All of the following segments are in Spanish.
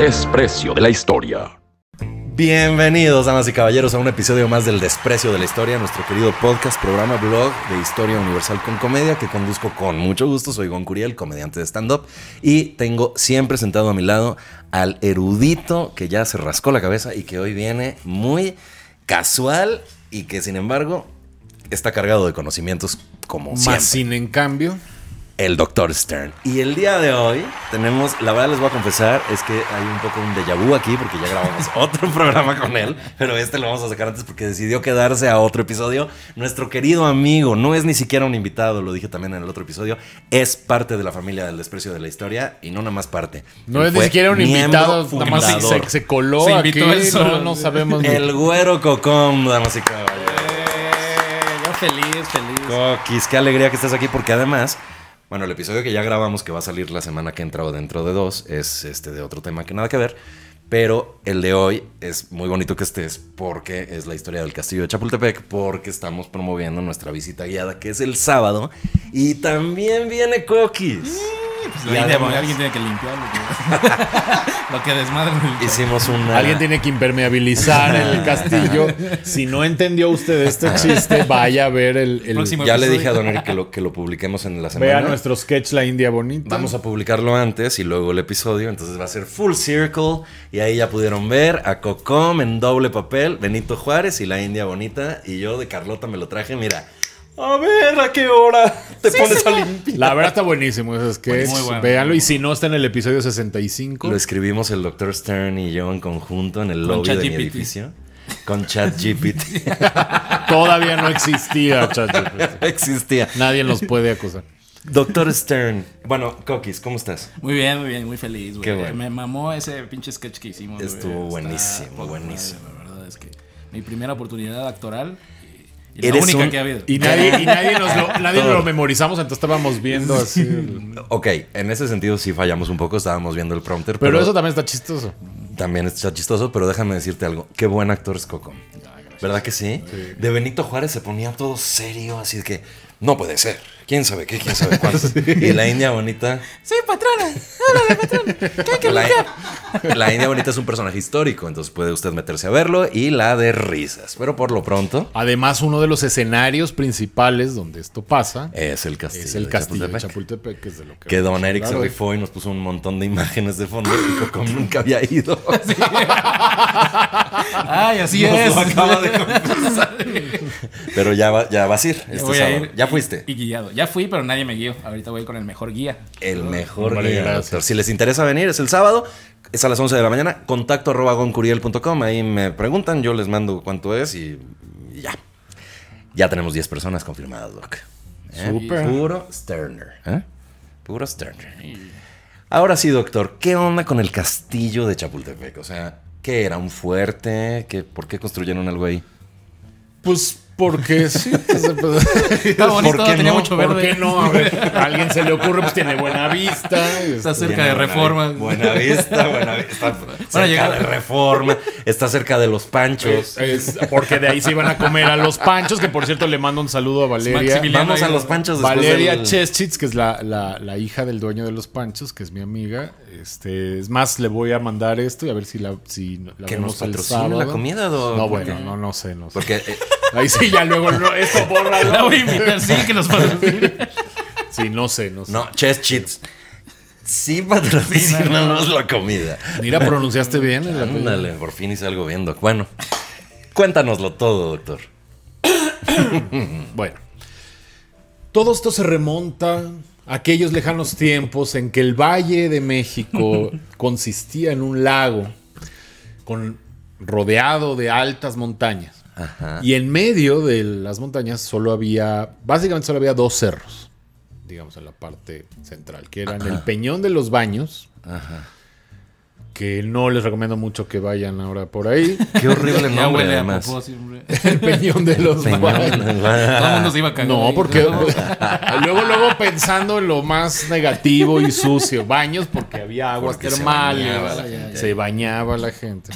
desprecio de la historia. Bienvenidos, damas y caballeros, a un episodio más del Desprecio de la Historia, nuestro querido podcast, programa, blog de Historia Universal con Comedia, que conduzco con mucho gusto. Soy Gon Curiel, comediante de stand-up, y tengo siempre sentado a mi lado al erudito que ya se rascó la cabeza y que hoy viene muy casual y que, sin embargo, está cargado de conocimientos como Más sin en cambio el Dr. Stern. Y el día de hoy tenemos, la verdad les voy a confesar, es que hay un poco un déjà vu aquí porque ya grabamos otro programa con él, pero este lo vamos a sacar antes porque decidió quedarse a otro episodio. Nuestro querido amigo, no es ni siquiera un invitado, lo dije también en el otro episodio, es parte de la familia del desprecio de la historia y no nada más parte. No es ni siquiera un invitado, nada más se, se coló se aquí, no, no, sabemos. El güero cocón, damas y caballeros. Eh, feliz, feliz. Coquis, qué alegría que estés aquí porque además bueno, el episodio que ya grabamos, que va a salir la semana que entra o dentro de dos, es este de otro tema que nada que ver. Pero el de hoy es muy bonito que estés porque es la historia del castillo de Chapultepec, porque estamos promoviendo nuestra visita guiada, que es el sábado. Y también viene Cookies. Mm, pues alguien, tiene que limpiarlo. lo que, desmadre. Hicimos una. Alguien tiene que impermeabilizar el castillo. si no entendió usted este chiste, vaya a ver el. episodio. ya le dije a Donner que lo, que lo publiquemos en la semana. Vea nuestro sketch La India Bonita. Vamos a publicarlo antes y luego el episodio. Entonces va a ser Full Circle. Y y ahí ya pudieron ver a Cocom en doble papel, Benito Juárez y la India Bonita. Y yo de Carlota me lo traje, mira. A ver, ¿a qué hora te pones a limpiar? La verdad está buenísimo, es que es, bueno. Y si no está en el episodio 65. Lo escribimos el Dr. Stern y yo en conjunto en el lobby de mi edificio. Con ChatGPT. Todavía no existía ChatGPT. existía. Nadie nos puede acusar. Doctor Stern. Bueno, Coquis, ¿cómo estás? Muy bien, muy bien, muy feliz, güey. Me mamó ese pinche sketch que hicimos. Estuvo buenísimo, buenísimo. la verdad es que mi primera oportunidad actoral. la única que ha habido. Y nadie, nos lo, memorizamos, entonces estábamos viendo así. Ok, en ese sentido sí fallamos un poco, estábamos viendo el prompter. Pero, eso también está chistoso. También está chistoso, pero déjame decirte algo. Qué buen actor es Coco. Ah, ¿Verdad que sí? De Benito Juárez se ponía todo serio, así es que no puede ser. ¿Quién sabe qué? ¿Quién sabe cuánto? Y la India Bonita. Sí, patrona. de patrona. ¿Qué hay la, la India Bonita es un personaje histórico, entonces puede usted meterse a verlo y la de risas. Pero por lo pronto. Además, uno de los escenarios principales donde esto pasa es el castillo. Es el de castillo Chapultepec. de Chapultepec, que es de lo que. Que Don Eric se rifó y nos puso un montón de imágenes de fondo como nunca había ido. Ay, así es. Pero ya, ya vas a ir. Este Voy fuiste. Y guiado. Ya fui, pero nadie me guió. Ahorita voy con el mejor guía. El mejor guía. Doctor. Si les interesa venir, es el sábado. Es a las 11 de la mañana. Contacto arroba goncuriel.com. Ahí me preguntan, yo les mando cuánto es y ya. Ya tenemos 10 personas confirmadas, Doc. ¿Eh? Puro Sterner. ¿Eh? ¿Eh? Puro Sterner. Ahora sí, doctor, ¿qué onda con el castillo de Chapultepec? O sea, ¿qué era? ¿Un fuerte? ¿Por qué construyeron algo ahí? Pues porque sí. Está tenía pues, mucho verde. ¿Por qué no? A ver, alguien se le ocurre, pues tiene buena vista. Está este, cerca de reforma. buena vista, buena vista. cerca de reforma. Está cerca de los panchos. Pues, porque de ahí se iban a comer a los panchos, que por cierto le mando un saludo a Valeria. Vamos a los panchos Valeria del... Cheschitz, que es la, hija del dueño de los panchos, que es mi amiga. Este, es más, le voy a mandar esto y a ver si la, si la que nos la comida, No, bueno, no, no sé, no sé. Porque. Eh, Ahí sí, ya luego no, eso borra. La voy invitar, sí, que nos patrocine. Sí, no sé, no sé. No, Chess Cheats. Sí, la comida. Mira, pronunciaste bien. Ándale, por fin hice algo viendo. Bueno, cuéntanoslo todo, doctor. bueno, todo esto se remonta a aquellos lejanos tiempos en que el Valle de México consistía en un lago con, rodeado de altas montañas. Y en medio de las montañas solo había, básicamente solo había dos cerros, digamos, en la parte central, que eran el Peñón de los Baños. Ajá. Que no les recomiendo mucho que vayan ahora por ahí. Qué horrible nombre, además. el peñón de los baños. Todo el mundo se iba a cagar. No, porque luego, luego pensando en lo más negativo y sucio. Baños, porque había aguas termales. Se bañaba la gente.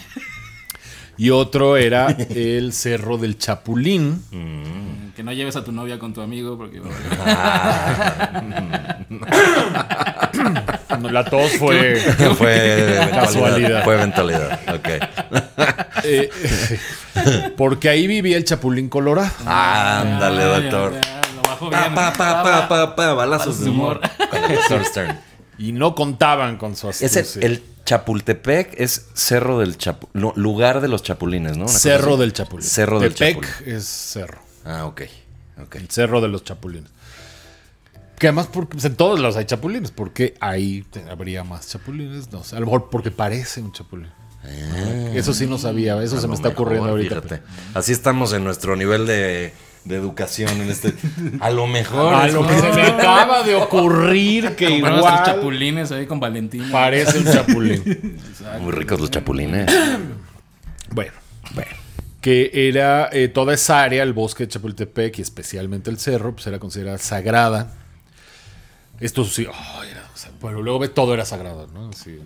Y otro era el Cerro del Chapulín. Mm. Que no lleves a tu novia con tu amigo porque... Ah. la tos fue, casualidad. Fue mentalidad. Okay. Eh, porque ahí vivía el Chapulín Colorado. Ah, ándale, doctor. Pa, pa, ¿eh? pa, pa, pa, balazos de humor. y no contaban con su asistencia. Chapultepec es Cerro del lugar de los chapulines, ¿no? cerro del Chapulín. Cerro del del Chapulín. es cerro. Ah, ok. okay. El cerro de los chapulines. Que además porque, pues, en todos los hay chapulines. porque ahí habría más chapulines? No sé. A lo mejor porque parece un chapulín. Ah. eso sí no sabía. Eso ah, se me está ocurriendo ahorita. Así estamos en nuestro nivel de de educación en este. A lo mejor. A lo que me acaba de ocurrir que igual. Los chapulines ahí con Valentín. Parece un chapulín. Muy ricos los chapulines. Bueno, bueno. Que era eh, toda esa área, el bosque de Chapultepec y especialmente el cerro, pues era considerada sagrada. Esto sí, bueno, luego todo era sagrado, ¿no? Sí,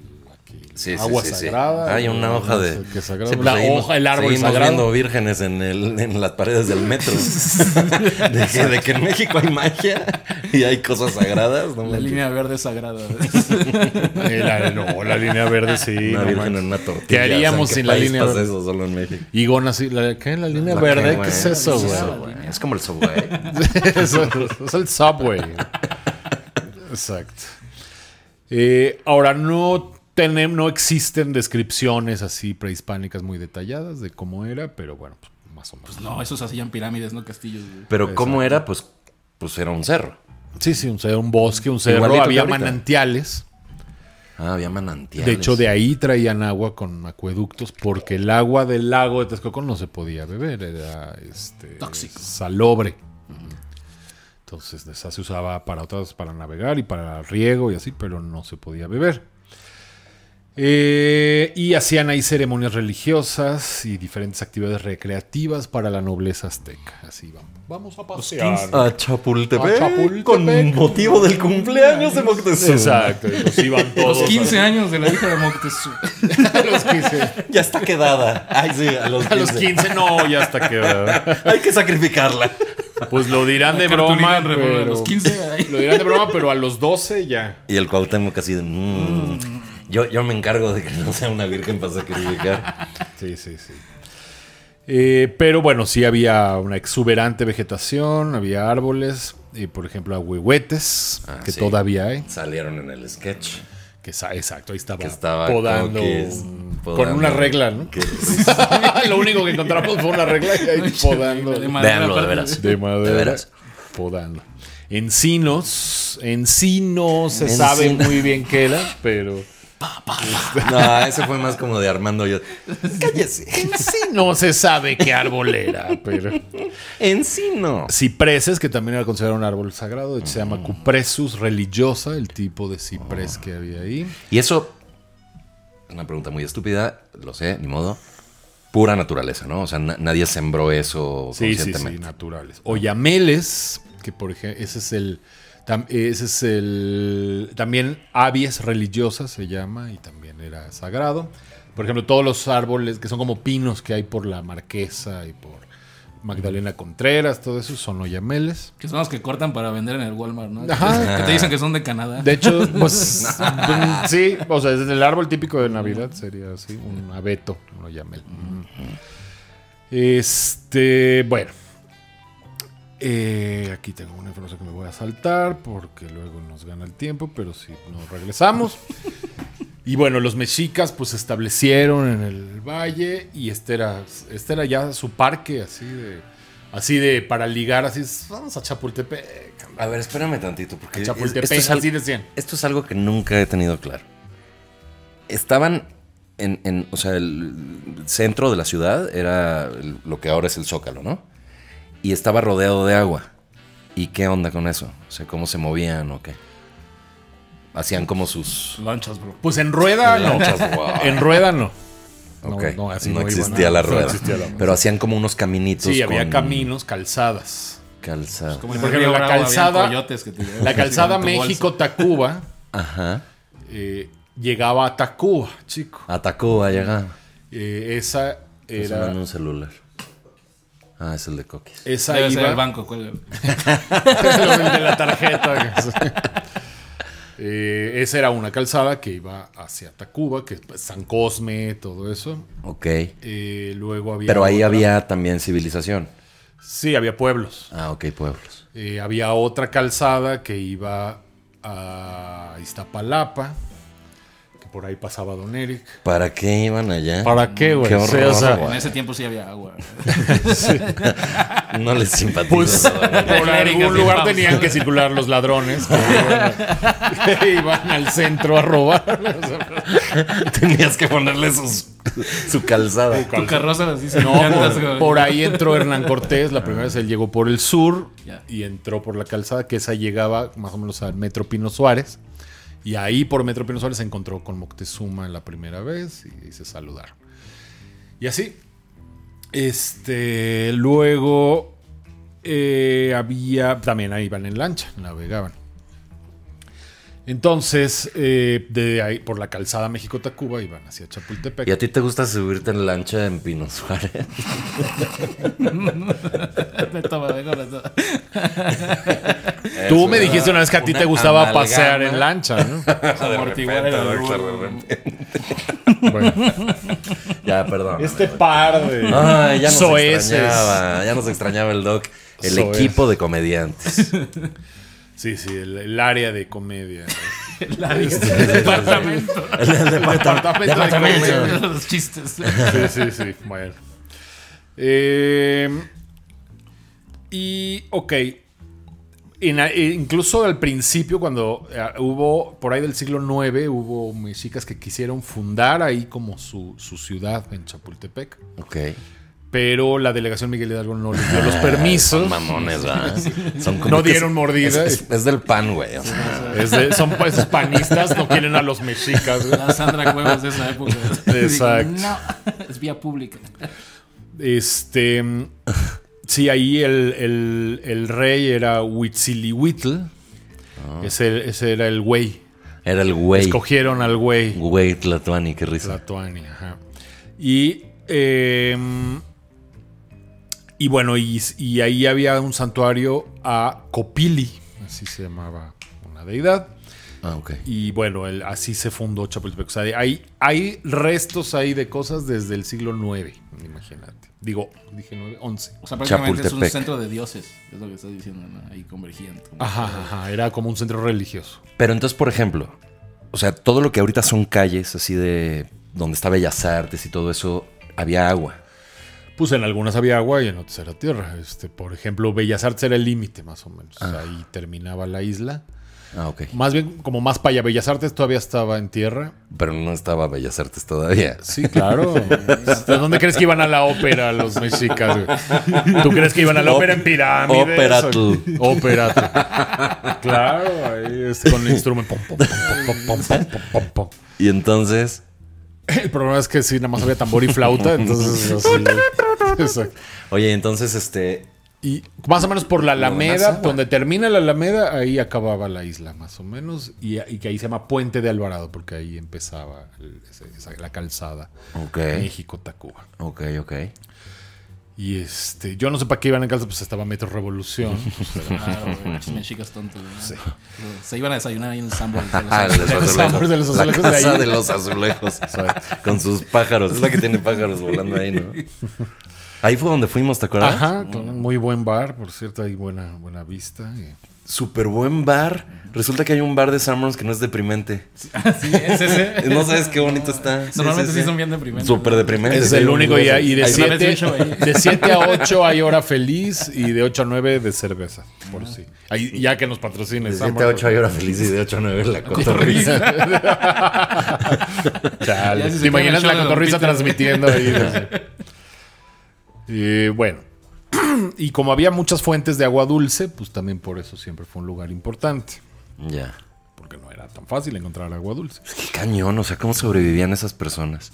agua sagrada. Hay una hoja de. la pues, hoja, el árbol seguimos sagrado. vírgenes en, las paredes del metro. de, que, en México hay magia y hay cosas sagradas. No la línea verde sagrada. Eh, no, la línea verde sí. Una no virgen en una tortilla. ¿Qué haríamos sin la línea verde? solo en México. Y Gona, sí, la, ¿qué? ¿La línea verde? ¿Qué es eso, güey? Es, como el subway. es, el subway. Exacto. Eh, ahora, no no existen descripciones así prehispánicas muy detalladas de cómo era, pero bueno, pues, más o menos. Pues no, esos hacían pirámides, no castillos. Pero cómo era, pues, pues era un cerro. Sí, sí, un cerro, un bosque, un cerro. había manantiales. Ah, había manantiales. De hecho, de ahí traían agua con acueductos porque el agua del lago de Texcoco no se podía beber, era este, tóxico, salobre. Entonces, esa se usaba para otras, para navegar y para riego y así, pero no se podía beber. Eh, y hacían ahí ceremonias religiosas y diferentes actividades recreativas para la nobleza azteca. Así vamos. Vamos a pasear. A Chapultepec, con motivo del cumpleaños de Moctezuma. Exacto. Los, iban todos los 15 años de la hija de Moctezuma. los 15. Ya está quedada. Ay, sí, a los 15. no, ya está quedada. Hay que sacrificarla. Pues lo dirán de broma, pero, a los 15. Lo dirán de broma, pero a los 12 ya. Y el Cuauhtémoc así de... Mm". Mm. Yo, yo me encargo de que no sea una virgen para sacrificar. sí, sí, sí. Eh, pero bueno, sí había una exuberante vegetación, había árboles, y por ejemplo agüehuetes. Ah, que todavía hay. Salieron en el sketch. Que exacto, ahí estaba, podando, Con una regla, ¿no? lo único que encontramos fue una regla ahí podando. De madera, de madera. veras. Podando. Encinos, encinos se sabe muy bien qué era, pero... No, ese fue más como de Armando yo. Cállese. En sí no se sabe qué árbol era, pero. En sí no. Cipreses, que también era considerado un árbol sagrado, se llama mm. cupresus religiosa, el tipo de ciprés que había ahí. Y eso. una pregunta muy estúpida, lo sé, ni modo. Pura naturaleza, ¿no? O sea, nadie sembró eso sí, Sí, sí, naturales. O yameles, que por ejemplo, ese es el ese es el, también avies religiosas se llama y también era sagrado. Por ejemplo, todos los árboles que son como pinos que hay por la Marquesa y por Magdalena Contreras, todo eso son oyameles. Que son los que cortan para vender en el Walmart, ¿no? Que te dicen que son de Canadá. De hecho, pues, pues sí, o sea, desde el árbol típico de Navidad sería así, un abeto, un oyamel. Este, bueno. Eh, aquí tengo una información que me voy a saltar porque luego nos gana el tiempo, pero si nos regresamos. y bueno, los mexicas pues se establecieron en el valle y este era, este ya su parque así de, así de para ligar, así vamos a Chapultepec. A ver, espérame tantito porque Chapultepec, esto, es esto es algo que nunca he tenido claro. Estaban en, o sea, el centro de la ciudad era lo que ahora es el Zócalo, ¿no? y estaba rodeado de agua. ¿Y qué onda con eso? O sea, ¿cómo se movían o qué? Hacían como sus... Lanchas, bro. Pues en rueda no. En rueda no. Okay. No, existía la rueda. Pero hacían como unos caminitos. Sí, había caminos, calzadas. Calzadas. por ejemplo, la calzada, la calzada México-Tacuba Ajá. Eh, llegaba a Tacuba, chico. A Tacuba llegaba. Eh, esa era... un celular. Ah, es el de Coquis. Esa banco, es la tarjeta. Eh, esa era una calzada que iba hacia Tacuba, que es pues, San Cosme, todo eso. Ok. Eh, luego Pero ahí había también civilización. Sí, había pueblos. Ah, ok, pueblos. Eh, había otra calzada que iba a Iztapalapa por ahí pasaba Don Eric. ¿Para qué iban allá? ¿Para qué, güey? o sea, en ese tiempo sí había agua. No les simpatizo. Pues, por algún lugar tenían que circular los ladrones iban al centro a robar. Tenías que ponerle su calzada. Tu carroza no, por, ahí entró Hernán Cortés. La ah. primera vez él llegó por el sur y entró por la calzada, que esa llegaba más o menos al metro Pino Suárez. Y ahí por Metro Pino se encontró con Moctezuma la primera vez y, se saludaron. Y así. Este, luego eh, había. También ahí van en lancha, navegaban. Entonces, eh, de ahí, por la calzada México-Tacuba iban hacia Chapultepec. ¿Y a ti te gusta subirte en lancha en Pino Suárez? Tú me dijiste una vez que a ti te gustaba pasear en lancha, ¿no? bueno. Ya, perdón. Este par de Ay, ya nos extrañaba, el doc, el equipo de comediantes. Sí, sí, el, área de comedia. el departamento. El, departamento, de comedia. Los chistes. Sí, sí, sí. Bueno. Eh, y, ok. Eh, incluso al principio, cuando eh, hubo, por ahí del siglo IX, hubo mexicas que quisieron fundar ahí como su, su ciudad en Chapultepec. Ok pero la delegación Miguel Hidalgo no les dio los ah, permisos. Son mamones, ¿verdad? no dieron mordidas. Es, del pan, güey. son pues, panistas, no quieren a los mexicas. Sandra Cuevas de esa época. Exacto. No, es vía pública. Este. Sí, ahí el, el, rey era Huitzilihuitl. Ah. Ese, ese era el güey. Era el güey. Escogieron al güey. Güey Tlatuani, qué risa. Tlatuani, ajá. Y. Eh, y bueno, y, ahí había un santuario a Copili, así se llamaba una deidad. Ah, Y bueno, así se fundó Chapultepec. O sea, hay, restos ahí de cosas desde el siglo IX, imagínate. Digo, dije 9, 11. O sea, prácticamente es un centro de dioses, es lo que estás diciendo, ahí convergían. Ajá, ajá, era como un centro religioso. Pero entonces, por ejemplo, o sea, todo lo que ahorita son calles, así de donde está Bellas Artes y todo eso, había agua pues en algunas había agua y en otras era tierra. Este, por ejemplo, Bellas Artes era el límite, más o menos. Ah. Ahí terminaba la isla. Ah, ok. Más bien, como más para Bellas Artes todavía estaba en tierra. Pero no estaba Bellas Artes todavía. Sí, claro. dónde crees que iban a la ópera los mexicas? ¿Tú crees que iban a la ópera en pirámides? tú. Ópera. Claro, ahí este, con el instrumento. Y entonces... El problema es que si nada más había tambor y flauta, entonces Oye, entonces este... Y más o menos por la Alameda, donde termina la Alameda, ahí acababa la isla, más o menos. Y, que ahí se llama Puente de Alvarado, porque ahí empezaba la calzada. Ok. México-Tacuba. Ok, ok. Y este, yo no sé para qué iban en calza, pues estaba Metro Revolución. Pues, ah, mm". chicas tontas... Sí. Se iban a desayunar ahí en el Sambor de los Azulejos. Ah, de los azulejos. de, los azulejos. con sus pájaros. Es la que tiene pájaros volando ahí, ¿no? Ahí fue donde fuimos, ¿te acuerdas? Ajá, con un muy buen bar, por cierto, hay buena, buena vista súper buen bar. Resulta que hay un bar de Summers que no es deprimente. sí, ah, ese. no sabes qué bonito está. Normalmente sí, son bien deprimentes. Súper deprimentes. Es el único. Y, y de 7 a 8 hay hora feliz y de 8 a 9 de cerveza. Por sí. ya que nos patrocines. De 7 a 8 hay hora feliz y de 8 a 9 la cotorriza. Chale. ¿Te imaginas la cotorriza transmitiendo ahí? Y bueno. y como había muchas fuentes de agua dulce, pues también por eso siempre fue un lugar importante. Ya. Porque no era tan fácil encontrar agua dulce. Qué cañón, o sea, cómo sobrevivían esas personas.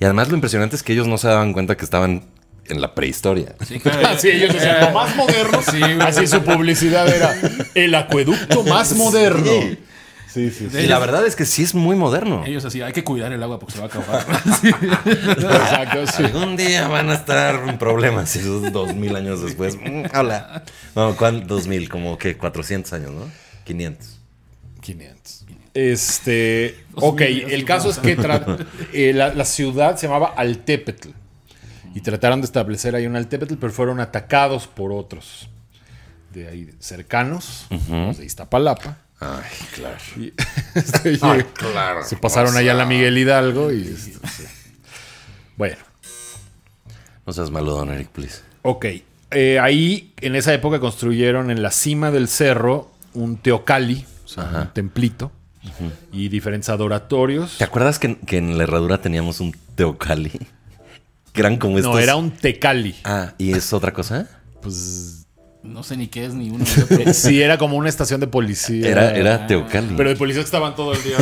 Y además lo impresionante es que ellos no se daban cuenta que estaban en la prehistoria. Sí, Así ah, ellos decían, lo más moderno. así su publicidad era el acueducto más moderno. Sí, sí, Y la verdad es que sí es muy moderno. Ellos así, hay que cuidar el agua porque se va a acabar. Exacto, día van a estar en problemas esos dos mil años después. Hola. No, Dos mil, como que 400 años, ¿no? 500. 500. Este, ok, el caso es que eh, la, ciudad se llamaba Altepetl y trataron de establecer ahí un Altepetl, pero fueron atacados por otros de ahí cercanos, de Iztapalapa, Ay, claro. Este, claro. Se pasaron allá a la Miguel Hidalgo y. Este, bueno. No seas malo, don Eric, please. Ok. Eh, ahí, en esa época, construyeron en la cima del cerro un teocali, un templito, y diferentes adoratorios. ¿Te acuerdas que, en la herradura teníamos un teocali? Que como No, era un tecali. Ah, ¿y es otra cosa? pues no sé ni qué es ni uno. sí, era como una estación de policía. Era, era Teocali. Pero de policía estaban todo el día.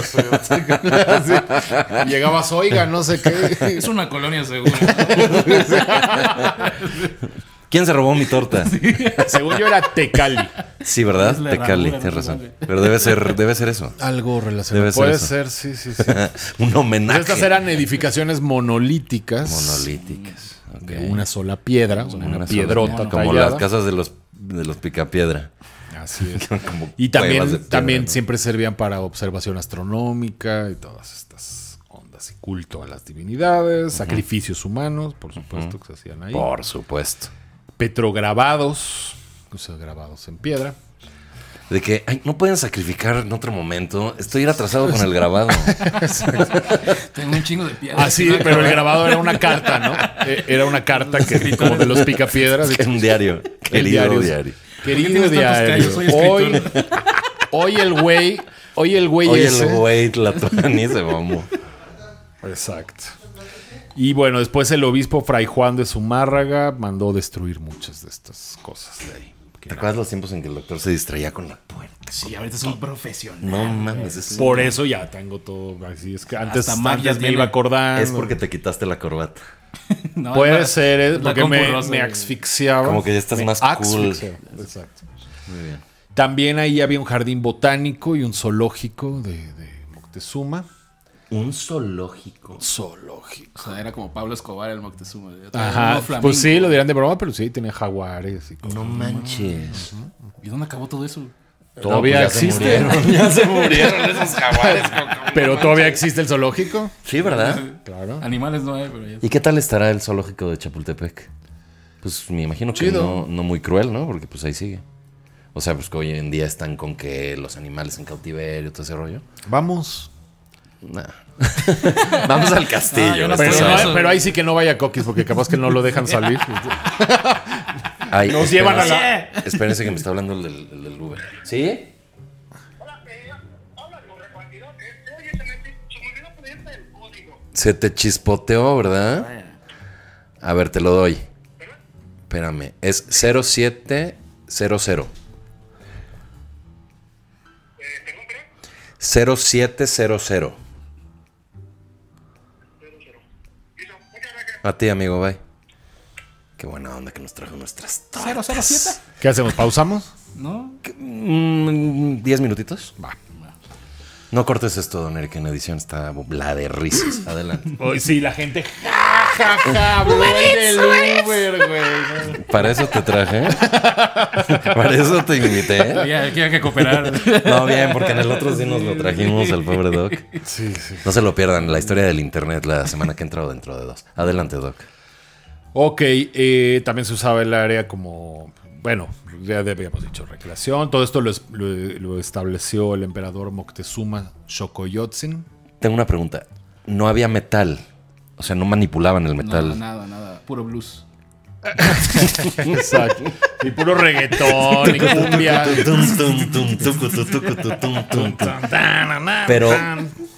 Llegabas, oiga, no sé qué. Es una colonia segura. ¿Quién se robó mi torta? Según yo era Tecali. Sí, ¿verdad? Tecali, tienes razón. Pero debe ser, debe ser eso. Algo relacionado. Puede ser, sí, sí, sí. Un homenaje. estas eran edificaciones monolíticas. Monolíticas. una sola piedra, una, piedrota. como las casas de los de los picapiedra. Así es. y también, también siempre servían para observación astronómica y todas estas ondas y culto a las divinidades, sacrificios humanos, por supuesto, que se hacían ahí. Por supuesto. Petrograbados, o sea, grabados en piedra de que ay, no pueden sacrificar en otro momento. Estoy atrasado con el grabado. Tengo un chingo de piedras. Ah, sí, pero el grabado era una carta, ¿no? E, era una carta que como de los picapiedras. Es un diario. Querido diario. diario. Querido diario. Hoy, hoy el güey. Hoy el güey Hoy el güey la se mamó. Exacto. Y bueno, después el obispo Fray Juan de Zumárraga mandó destruir muchas de estas cosas de ahí. ¿Te acuerdas los tiempos en que el doctor se distraía con la puerta? Sí, ahorita es un profesional. No mames. Es Por eso ya tengo todo así. Es que antes, me iba acordando. Es porque te quitaste la corbata. Puede ser, es ¿eh? que me, me, asfixiaba. Como que ya estás más cool. Exacto. Muy bien. También ahí había un jardín botánico y un zoológico de, de Moctezuma. Un zoológico. Zoológico. O sea, era como Pablo Escobar el Moctezuma. Ajá. Pues sí, lo dirán de broma, pero sí, tiene jaguares. Y No manches. ¿Y dónde acabó todo eso? Todavía pues, existe. ya se murieron esos jaguares. pero todavía existe el zoológico. Sí, ¿verdad? Claro. Animales no hay, pero ya. ¿Y qué tal estará el zoológico de Chapultepec? Pues me imagino que no, no muy cruel, ¿no? Porque pues ahí sigue. O sea, pues que hoy en día están con que los animales en cautiverio, todo ese rollo. Vamos. Vamos al castillo. Pues, pero, ahí sí que no vaya Coquis porque capaz que no lo dejan salir. Nos llevan a la. Espérense que me está hablando el del, Uber. ¿Sí? Se te chispoteó, ¿verdad? A ver, te lo doy. Espérame. Es 0700. 0700. A ti, amigo, bye. Qué buena onda que nos trajo nuestras tortas. ¿007? ¿Qué hacemos? ¿Pausamos? ¿No? Mm, ¿Diez minutitos? Va. No cortes esto, don Eric, en edición está la de risas. Adelante. Hoy sí, la gente ja, ja, ja, del Uber, güey. Para eso te traje. Para eso te invité. Ya, hay que cooperar. No, bien, porque en el otro sí nos lo trajimos el pobre Doc. Sí, sí. No se lo pierdan, la historia del internet la semana que entrado dentro de dos. Adelante, Doc. Ok, eh, también se usaba el área como bueno, ya habíamos dicho recreación. Todo esto lo, estableció el emperador Moctezuma Xocoyotzin. Tengo una pregunta. No había metal. O sea, no manipulaban el metal. No, nada, nada. Puro blues. Exacto. Y puro reggaetón cumbia. Pero,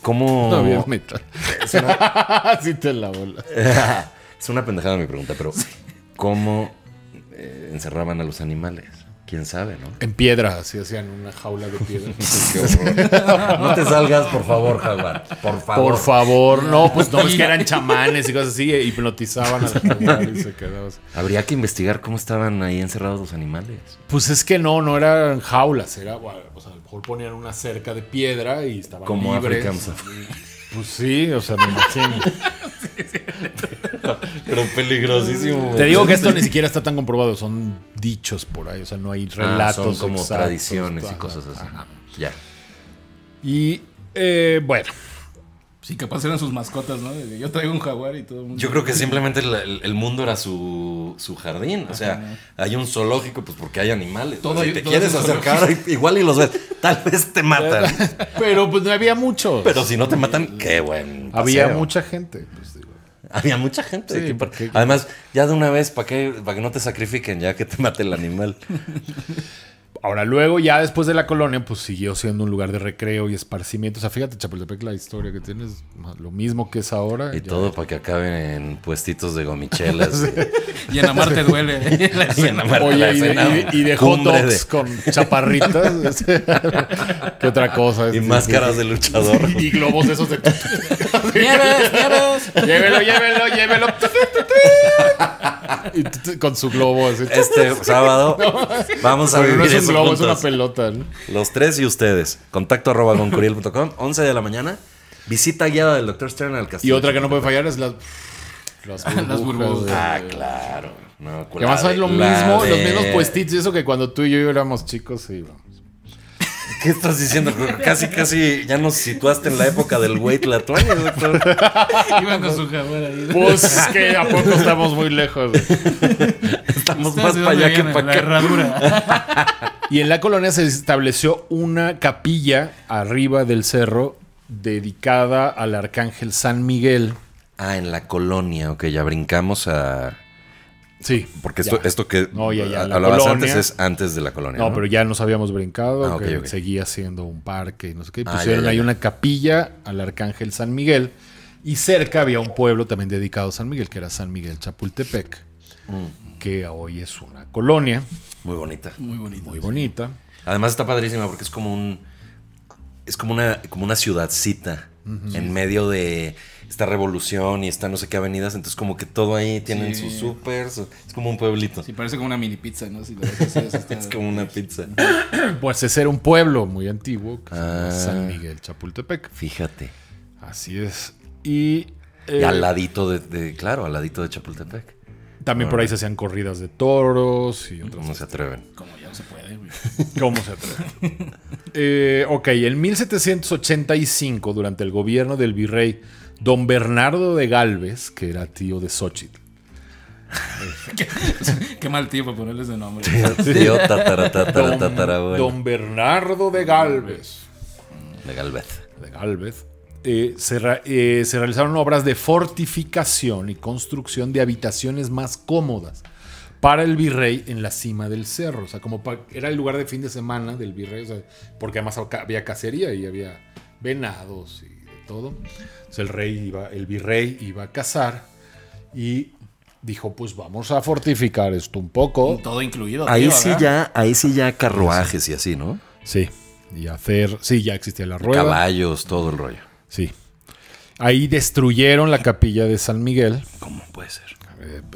¿cómo? No había metal. te la bola. es una pendejada mi pregunta, pero ¿cómo eh, encerraban a los animales. ¿Quién sabe, no? En piedra, así hacían una jaula de piedra. no te salgas, por favor, jaguar. Por favor. Por favor, no, pues no, es que eran chamanes y cosas así, e hipnotizaban a la animales Habría que investigar cómo estaban ahí encerrados los animales. Pues es que no, no eran jaulas, era, o sea, a lo mejor ponían una cerca de piedra y estaban Como libres. Pues sí, o sea, me imagino. sí, Pero peligrosísimo. Te pues digo que esto ni siquiera está tan comprobado, son dichos por ahí, o sea, no hay ah, relatos. como tradiciones y cosas así. Ya. Y eh, bueno. Sí, capaz eran sus mascotas, ¿no? Yo traigo un jaguar y todo Yo creo que simplemente el, mundo era su, jardín. o sea, hay un zoológico, pues porque hay animales. Todo, si te quieres acercar, igual y los ves. Tal vez te matan. Pero pues no había muchos. Pero si no te matan, qué bueno. Había mucha gente. Pues, digo. Había mucha gente. Además, ya de una vez, ¿para Para que no te sacrifiquen, ya que te mate el animal. Ahora, luego, ya después de la colonia, pues siguió siendo un lugar de recreo y esparcimiento. O sea, fíjate, Chapultepec, la historia que tienes, lo mismo que es ahora. Y todo para que acaben en puestitos de gomichelas. Y en te duele. ¿eh? y en la y, de, y, de hot dogs con chaparritas. ¿Qué otra cosa? y máscaras de luchador. y globos esos de... Llévelo, llévelo, llévelo. y con su globo. Este sábado vamos a vivir eso es una pelota. Los tres y ustedes. Contacto arroba goncuriel.com, 11 de la mañana. Visita guiada del doctor Stern al castillo. Y otra que no puede fallar es Las Las burbujas Ah, claro. No, que a es lo mismo, los mismos puestitos y eso que cuando tú y yo éramos chicos íbamos. Sí, ¿Qué estás diciendo? Casi, casi ya nos situaste en la época del Güey La doctor. Iba con su jamera, ahí. Pues que a poco estamos muy lejos. Estamos más para allá que para acá. herradura. Y en la colonia se estableció una capilla arriba del cerro dedicada al arcángel San Miguel. Ah, en la colonia, ok, ya brincamos a Sí. Porque esto, que antes es antes de la colonia. No, pero ya nos habíamos brincado, ah, que seguía siendo un parque y no sé qué. Ah, Pusieron ahí una capilla al Arcángel San Miguel. Y cerca había un pueblo también dedicado a San Miguel, que era San Miguel Chapultepec, mm. que hoy es una colonia. Muy bonita. Muy bonita. Muy bonita. Además está padrísima porque es como un. Es como una, como una ciudadcita en medio de esta revolución y esta no sé qué avenidas. Entonces, como que todo ahí tienen sus súper. es como un pueblito. Sí, parece como una mini pizza, ¿no? es como una pizza. pues ese era un pueblo muy antiguo, ah. San Miguel Chapultepec. Fíjate. Así es. Y. al eh, ladito de, Claro, al ladito de Chapultepec. También por ahí se hacían corridas de toros y ¿Cómo se atreven? Como ya no se puede, ¿Cómo se atreven? Eh, ok, en 1785, durante el gobierno del virrey Don Bernardo de Galvez, que era tío de Xochitl. qué, mal tío para ponerle ese nombre. don, Bernardo de Galvez. De Galvez. De Galvez. Eh, eh, se, realizaron obras de fortificación y construcción de habitaciones más cómodas para el virrey en la cima del cerro. O sea, como era el lugar de fin de semana del virrey, porque además había cacería y había venados y todo. Entonces el rey iba, el virrey iba a cazar y dijo, pues vamos a fortificar esto un poco. Todo incluido. Ahí sí ya, ahí sí ya carruajes y así, ¿no? Sí. Y hacer, sí, ya existía la rueda. Caballos, todo el rollo. Sí. Ahí destruyeron la capilla de San Miguel. ¿Cómo puede ser?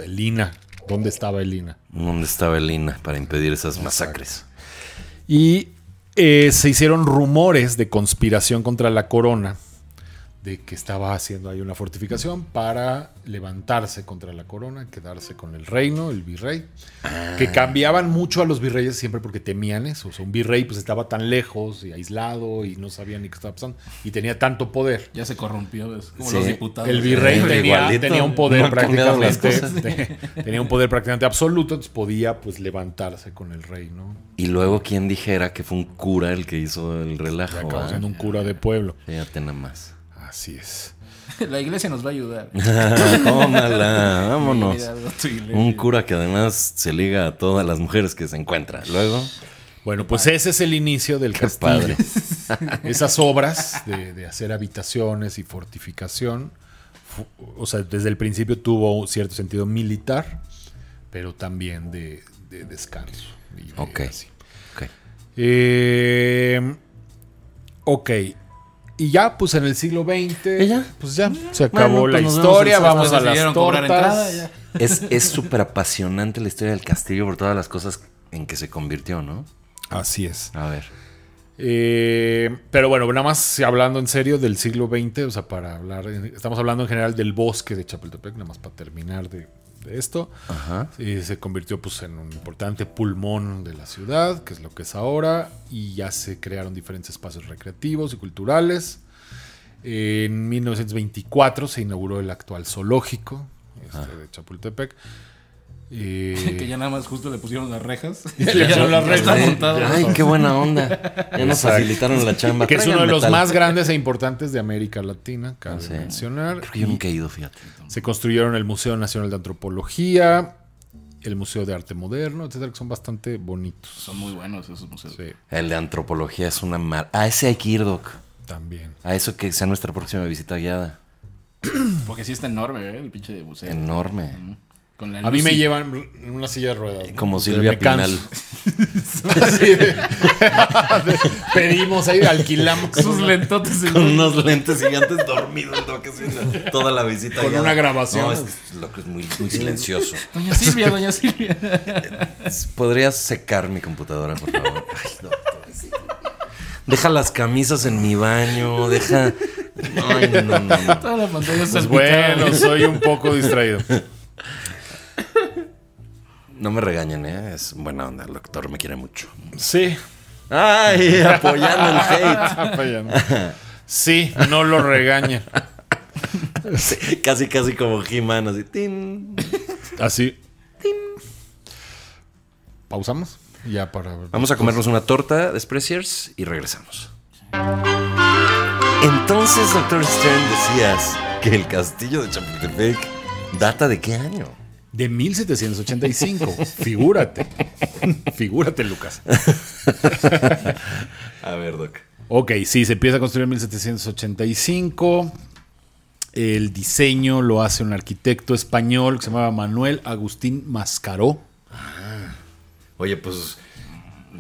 Elina. Eh, ¿Dónde estaba Elina? ¿Dónde estaba Elina para impedir esas masacres? Y eh, se hicieron rumores de conspiración contra la corona de que estaba haciendo ahí una fortificación para levantarse contra la corona, quedarse con el reino, el virrey, que ah. cambiaban mucho a los virreyes siempre porque temían eso. O un virrey pues estaba tan lejos y aislado y no sabía ni qué estaba pasando y tenía tanto poder. Ya se corrompió, como los diputados. El virrey tenía, un poder prácticamente tenía un poder prácticamente absoluto, entonces podía pues levantarse con el rey, Y luego quien dijera que fue un cura el que hizo el relajo. Acabó un cura de pueblo. Fíjate nada más. Así es. La iglesia nos va a ayudar. Tómala, vámonos. Un cura que además se liga a todas las mujeres que se encuentran Luego. Bueno, pues ese es el inicio del castillo. Esas obras de, hacer habitaciones y fortificación, o sea, desde el principio tuvo un cierto sentido militar, pero también de, descanso. ok. Ok. Eh, ok. Y ya, pues en el siglo XX, pues ya se acabó pues, la historia, vamos a las tortas. es súper apasionante la historia del castillo por todas las cosas en que se convirtió, ¿no? Así es. A ver. Eh, pero bueno, nada más hablando en serio del siglo XX, o sea, para hablar, estamos hablando en general del bosque de Chapultepec, nada más para terminar de, de esto. se convirtió pues, en un importante pulmón de la ciudad, que es lo que es ahora, y ya se crearon diferentes espacios recreativos y culturales. En 1924 se inauguró el actual zoológico este, de Chapultepec. Eh, que ya nada más justo le pusieron las rejas. Y ya, las rejas montadas. Ay, qué buena onda. Ya nos facilitaron la chamba. Que es uno de los más grandes e importantes de América Latina, cabe mencionar. Creo que yo nunca he ido, fíjate. Se construyeron el Museo Nacional de Antropología, el Museo de Arte Moderno, etcétera, que son bastante bonitos. Son muy buenos esos museos. El de Antropología es una mar. A ese hay que ir, Doc. También. A eso que sea nuestra próxima visita guiada. Porque sí está enorme, ¿eh? El pinche museo. Enorme a mí me llevan en una silla de ruedas. Como Silvia Pinal. pedimos ahí, alquilamos. Sus lentotes. Con unos lentes gigantes dormidos. ¿no? Que toda la visita. Con una grabación. No, es, lo que es muy, silencioso. Doña Silvia, doña Silvia. ¿Podrías secar mi computadora, por favor? Ay, Deja las camisas en mi baño. Deja... Ay, no, no, Toda la pues Bueno, soy un poco distraído. No me regañen, ¿eh? es buena onda. El doctor me quiere mucho. Sí. Ay, apoyando el hate. apoyando. Sí, no lo regañen. casi, casi como He-Man, así. Así. Pausamos. Ya para. Vamos a comernos una torta de Spreciers y regresamos. Entonces, doctor Stern, decías que el castillo de Chapultepec data de qué año? de 1785. figúrate. figúrate, Lucas. a ver, Doc. Ok, sí, se empieza a construir en 1785. El diseño lo hace un arquitecto español que se llamaba Manuel Agustín Mascaró. Ah. Oye, pues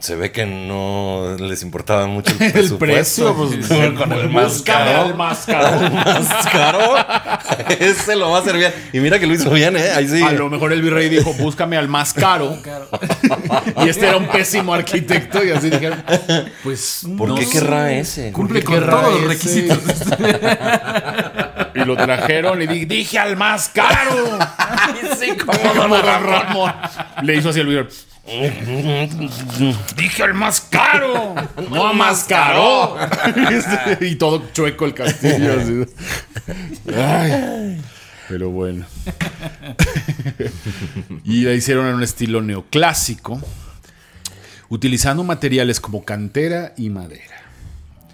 se ve que no les importaba mucho el, presupuesto. el precio. Pues, con el, más caro. El más caro. El más caro. ese lo va a servir Y mira que lo hizo bien, ¿eh? Ahí sí. A lo mejor el virrey dijo, búscame al más caro. y este era un pésimo arquitecto. Y así dijeron, pues. ¿Por qué querrá ese? Cumple con todos los requisitos. y lo trajeron y dije, dije al más caro. Y sí, como Le hizo así el virrey. Dije el más caro. no más caro. y todo chueco el castillo. pero bueno. y la hicieron en un estilo neoclásico, utilizando materiales como cantera y madera.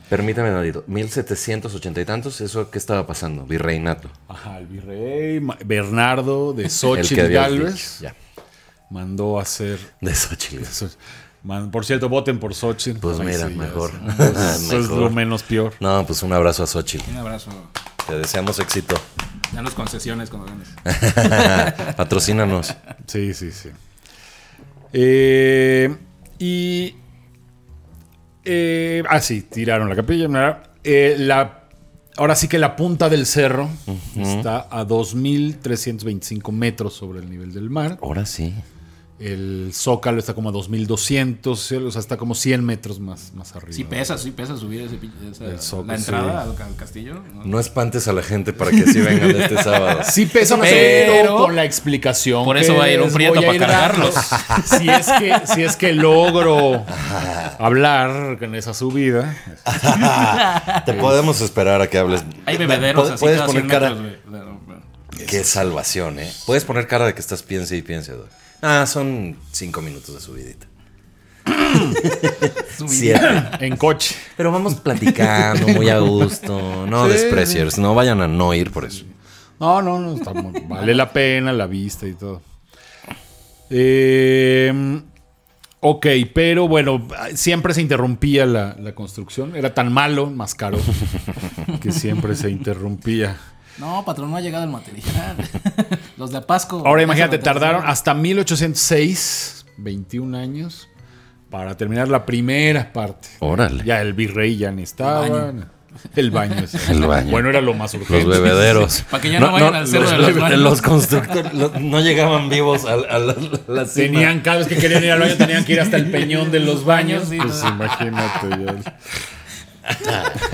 Permítame, Nadito, 1780 y tantos, ¿eso que estaba pasando? Virreinato. Ajá, el virrey Bernardo de Xochitl Galvez. Ya mandó a hacer. De Xochitl. por cierto, voten por Xochitl. Pues mira, mejor. es lo menos peor. No, pues un abrazo a Xochitl. Un abrazo. Te deseamos éxito. Danos concesiones cuando ganes. Patrocínanos. Sí, sí, sí. Eh, y. Eh, ah, sí, tiraron la capilla. Eh, la, ahora sí que la punta del cerro está a 2.325 metros sobre el nivel del mar. Ahora sí. El Zócalo está como a 2200, o sea, está como 100 metros más, más arriba. Sí pesa, sí pesa subir ese, esa, la entrada al castillo. ¿no? espantes a la gente para que así vengan este sábado. Sí pesa, pero, con la explicación. Por eso va a ir un prieto para cargarlos. si, es que, si es que logro hablar en esa subida. Te podemos esperar a que hables. Hay bebederos así Puedes poner cara... Qué salvación, ¿eh? Puedes poner cara de que estás piense y piense, dos. Ah, son cinco minutos de subidita. Siete. En coche. Pero vamos platicando muy a gusto. No no vayan a no ir por eso. No, no, no. vale la pena la vista y todo. Eh, ok, pero bueno, siempre se interrumpía la construcción. Era tan malo, más caro, que siempre se interrumpía. No, patrón, no ha llegado el material. Los de Pasco. Ahora imagínate, tardaron hasta 1806, 21 años, para terminar la primera parte. Órale. Ya el virrey ya ni estaba. El baño. El baño, Bueno, era lo más urgente. Los bebederos. Para que ya no, vayan al cerro los, de los Los constructores no llegaban vivos a, la, Tenían, cada que querían ir al baño, tenían que ir hasta el peñón de los baños. Pues imagínate. Ya.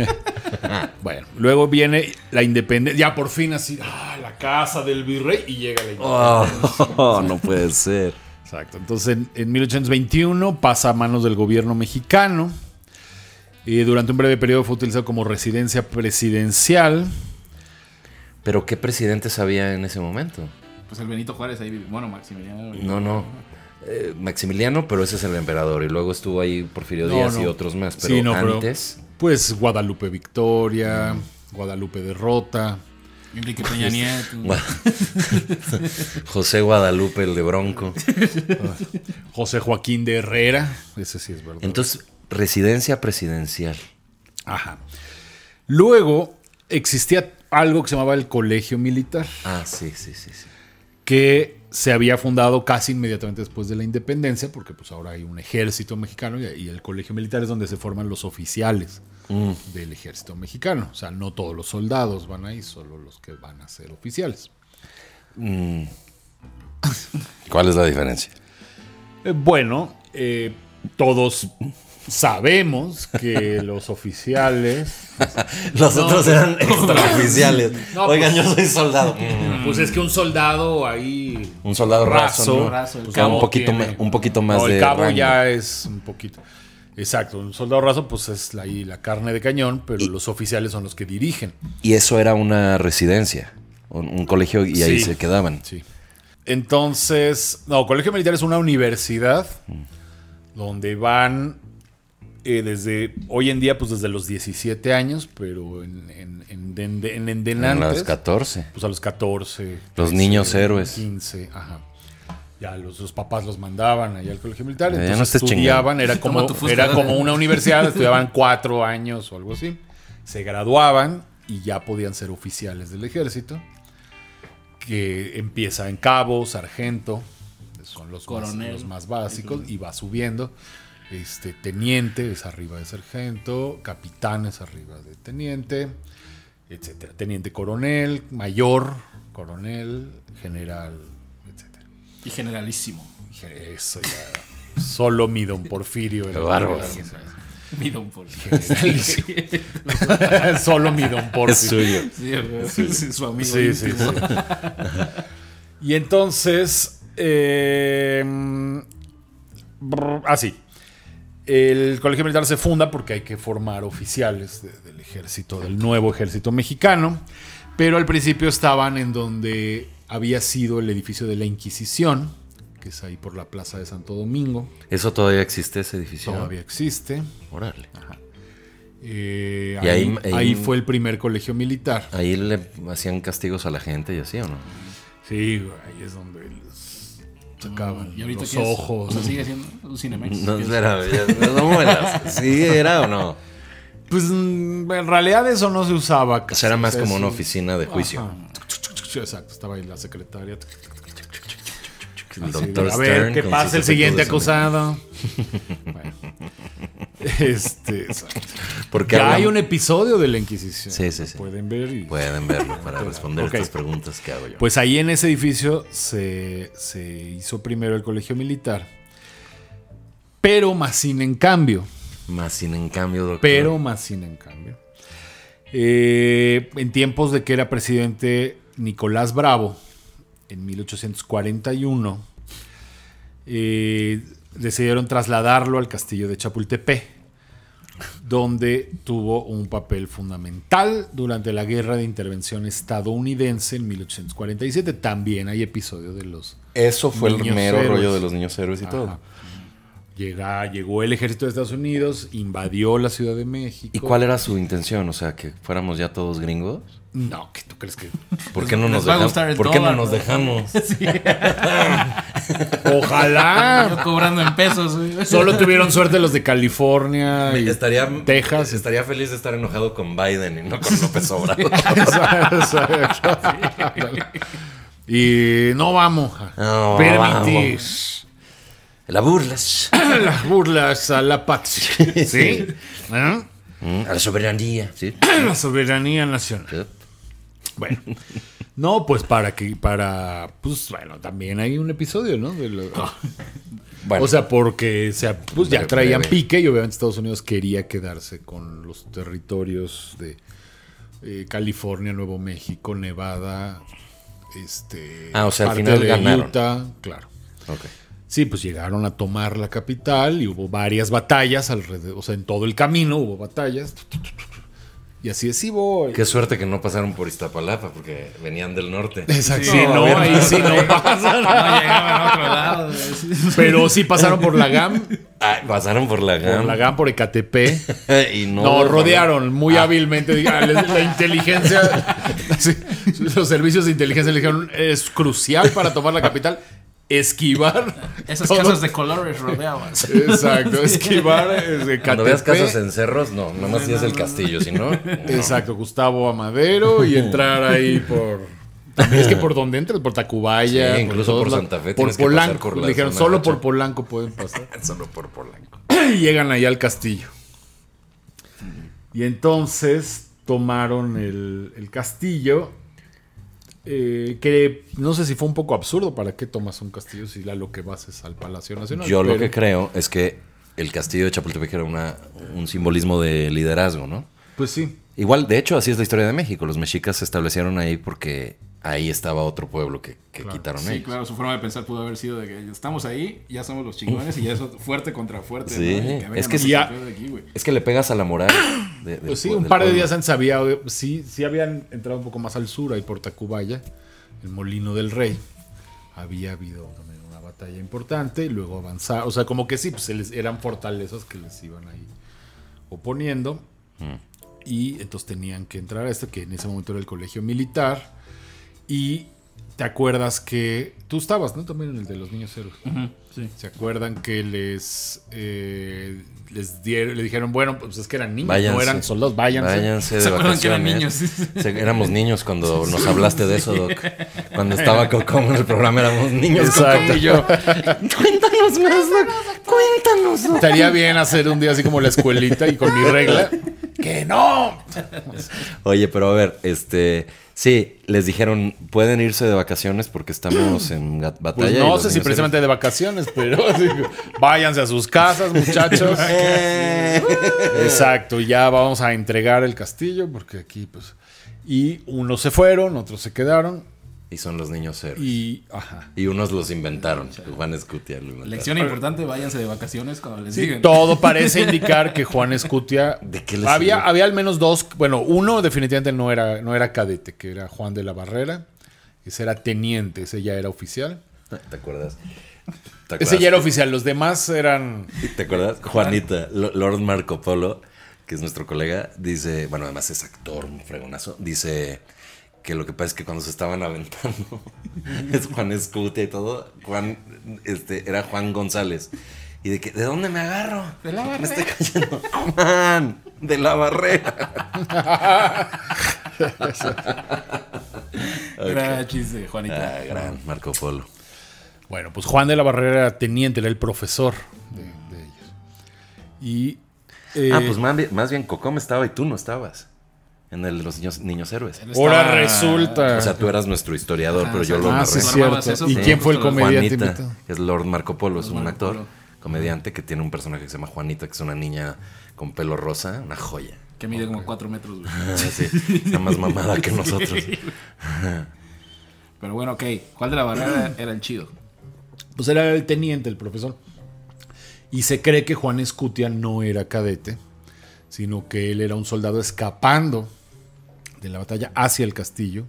bueno, luego viene la independencia. Ya por fin así, ah, la casa del virrey y llega la independencia. Oh, no puede ser. Exacto. Entonces en, 1821 pasa a manos del gobierno mexicano. Y durante un breve periodo fue utilizado como residencia presidencial. ¿Pero qué presidentes había en ese momento? Pues el Benito Juárez ahí, bueno, Maximiliano. No, no. Eh, Maximiliano, pero ese es el emperador. Y luego estuvo ahí Porfirio Díaz y otros más. Pero antes pues Guadalupe Victoria, mm. Guadalupe Derrota. Enrique Peña Nieto. José Guadalupe, el de Bronco. Ah, José Joaquín de Herrera. Ese sí es verdad. Entonces, residencia presidencial. Ajá. Luego existía algo que se llamaba el Colegio Militar. Ah, sí, sí, sí. sí. Que se había fundado casi inmediatamente después de la independencia, porque pues ahora hay un ejército mexicano y el Colegio Militar es donde se forman los oficiales. Mm. del ejército mexicano. O sea, no todos los soldados van ahí, solo los que van a ser oficiales. Mm. ¿Cuál es la diferencia? Eh, bueno, eh, todos sabemos que los oficiales. los otros eran extraoficiales. Oiga, Oigan, pues, yo soy soldado. Mm. Pues es que un soldado ahí. Un soldado raso. Pues un, poquito un poquito más de. El ya es un poquito. Exacto, un soldado raso pues es la, ahí la carne de cañón, pero los oficiales son los que dirigen. Y eso era una residencia, un, colegio y ahí se quedaban. Sí. Entonces, no, colegio militar es una universidad mm. donde van eh, desde hoy en día, pues desde los 17 años, pero en, en, A los 14. Pues a los 14. Los niños héroes. 15, ajá ya los, sus papás los mandaban allá al colegio militar. Entonces no estudiaban, era como, como una universidad, estudiaban cuatro años o algo así. Se graduaban y ya podían ser oficiales del ejército, que empieza en cabo, sargento, son los, más, básicos, y va subiendo. Este, teniente es arriba de sargento, capitán es arriba de teniente, etcétera. Teniente coronel, mayor, coronel, general, y generalísimo. Eso ya. Solo mi don Porfirio era Mi don Porfirio. Solo mi don Porfirio. Sí, su amigo. y entonces. Em, así. Ah, el Colegio Militar se funda porque hay que formar oficiales del ejército, del nuevo ejército mexicano. Pero al principio estaban en donde había sido el edificio de la Inquisición, que es ahí por la Plaza de Santo Domingo. ¿Eso todavía existe, ese edificio? Todavía existe. Órale. Eh, y ahí, fue el primer colegio militar. Ahí le hacían castigos a la gente y así, ¿o no? Sí, ahí es donde los sacaban mm, ¿Y ahorita los ojos. O sea, sigue siendo un cinema. No, espera, no ¿Sí era o no? Pues en realidad eso no se usaba. O sea, era más como una oficina de juicio. Exacto, estaba ahí la secretaria. a ver, qué pasa el siguiente acusado. Este, Porque ya hay un episodio de la Inquisición. Sí, sí, Pueden ver verlo para responder okay. estas preguntas que hago yo. Pues ahí en ese edificio se, hizo primero el colegio militar. Pero más sin en cambio. Más sin en cambio, doctor. Pero más sin en cambio. Eh, en tiempos de que era presidente Nicolás Bravo en 1841 eh, decidieron trasladarlo al castillo de Chapultepec, donde tuvo un papel fundamental durante la guerra de intervención estadounidense en 1847. También hay episodios de los. Eso fue el mero rollo de los niños héroes y todo llegó el ejército de Estados Unidos, invadió la Ciudad de México. ¿Y cuál era su intención? O sea, que fuéramos ya todos gringos. No, que tú crees que. ¿Por qué no nos, dejamos? ¿Por qué nos dejamos? Ojalá. cobrando en pesos. Solo tuvieron suerte los de California y estaría, Texas. Estaría feliz de estar enojado con Biden y no con López Obrador. y no vamos. No, Permitir. Las burlas. Las burlas a la patria. ¿Sí? ¿Ah? A la soberanía. ¿sí? la soberanía nacional. Bueno. No, pues para que, para, pues bueno, también hay un episodio, ¿no? Ah. o sea, porque se, pues, ya traían pique y obviamente Estados Unidos quería quedarse con los territorios de eh, California, Nuevo México, Nevada, este, ah, o sea, al final ganaron. claro. Sí, pues llegaron a tomar la capital y hubo varias batallas alrededor, o sea, en todo el camino hubo batallas. Y así es voy. Qué suerte que no pasaron por Iztapalapa porque venían del norte. Exacto. Sí, no, ahí sí no pasaron. No Pero sí pasaron por la GAM. Ah, pasaron por la GAM. Por la GAM, por EKTP y no. rodearon muy ah. hábilmente. La inteligencia. los servicios de inteligencia le dijeron es crucial para tomar la capital esquivar. Esas casas de colores rodeaban. Exacto, esquivar. Es eh, Cuando veas casas en cerros, no, nada si tienes es el castillo, si no. Exacto, Gustavo Amadero y entrar ahí por. es que por donde entran por Tacubaya. incluso por, Santa Fe. Por Polanco. por dijeron, solo por Polanco pueden pasar. solo por Polanco. Y llegan ahí al castillo. Y entonces tomaron el, el castillo eh, que no sé si fue un poco absurdo para qué tomas un castillo si la lo que vas es al Palacio Nacional. Yo lo que creo es que el castillo de Chapultepec era un simbolismo de liderazgo, ¿no? Pues sí. Igual, de hecho, así es la historia de México. Los mexicas se establecieron ahí porque ahí estaba otro pueblo que, que quitaron sí, claro, su forma de pensar pudo haber sido de que estamos ahí, ya somos los chingones y ya es fuerte contra fuerte. Sí, es, que es que le pegas a la moral. Pues sí, un par de días antes había, sí, sí habían entrado un poco más al sur, ahí por Tacubaya, el Molino del Rey. Había habido una batalla importante luego avanzar, o sea, como que sí, pues les, eran fortalezas que les iban ahí oponiendo. Mm. Y entonces tenían que entrar a este, que en ese momento era el colegio militar y te acuerdas que tú estabas, ¿no? También en el de los niños héroes. sí. ¿Se acuerdan que les eh, les dieron, le dijeron, bueno, pues es que eran niños, váyanse, no eran solos, váyanse ¿Se acuerdan que eran niños? éramos niños cuando nos hablaste de eso, Doc. Cuando estaba con en el programa éramos niños. Exacto. Y cuéntanos más, Doc. Cuéntanos, Doc. Estaría bien hacer un día así como la escuelita y con mi regla. ¡Que no! Oye, pero a ver, este. Sí, les dijeron, pueden irse de vacaciones porque estamos en pues batalla. no sé si precisamente de vacaciones, pero váyanse a sus casas, muchachos. Eh. Exacto, ya vamos a entregar el castillo porque aquí, pues. Y unos se fueron, otros se quedaron. Y son los niños héroes. Y, y unos los inventaron. Juan Escutia Lección importante, váyanse de vacaciones cuando les sí, Todo parece indicar que Juan Escutia... ¿De qué había, había al menos dos... Bueno, uno definitivamente no era, no era cadete, que era Juan de la Barrera. Ese era teniente, ese ya era oficial. ¿Te acuerdas? ¿Te acuerdas? Ese ya era oficial, los demás eran... ¿Te acuerdas? Juanita, Lord Marco Polo, que es nuestro colega, dice... Bueno, además es actor, un fregonazo. Dice que lo que pasa es que cuando se estaban aventando, es Juan Escutia y todo, Juan, este, era Juan González. Y de que, ¿de dónde me agarro? De la barrera. Me de la barrera. Gran chiste, Juanita ah, gran Marco Polo. Bueno, pues Juan de la Barrera era teniente, era el profesor de, ellos. Y. ah, eh, pues más bien, más bien estaba y tú no estabas en de los niños, héroes. Ahora resulta. O sea, tú eras nuestro historiador, ah, pero yo lo ah, cierto. Ah, ¿Y quién fue el comediante? es Lord Marco Polo, es un actor, comediante que tiene un personaje que se llama Juanita, que es una niña con pelo rosa, una joya. Que mide como 4 metros, sí, está más mamada que nosotros. pero bueno, ok. ¿Cuál de la barrera era el chido? Pues era el teniente, el profesor. Y se cree que Juan Escutia no era cadete, sino que él era un soldado escapando de la batalla hacia el castillo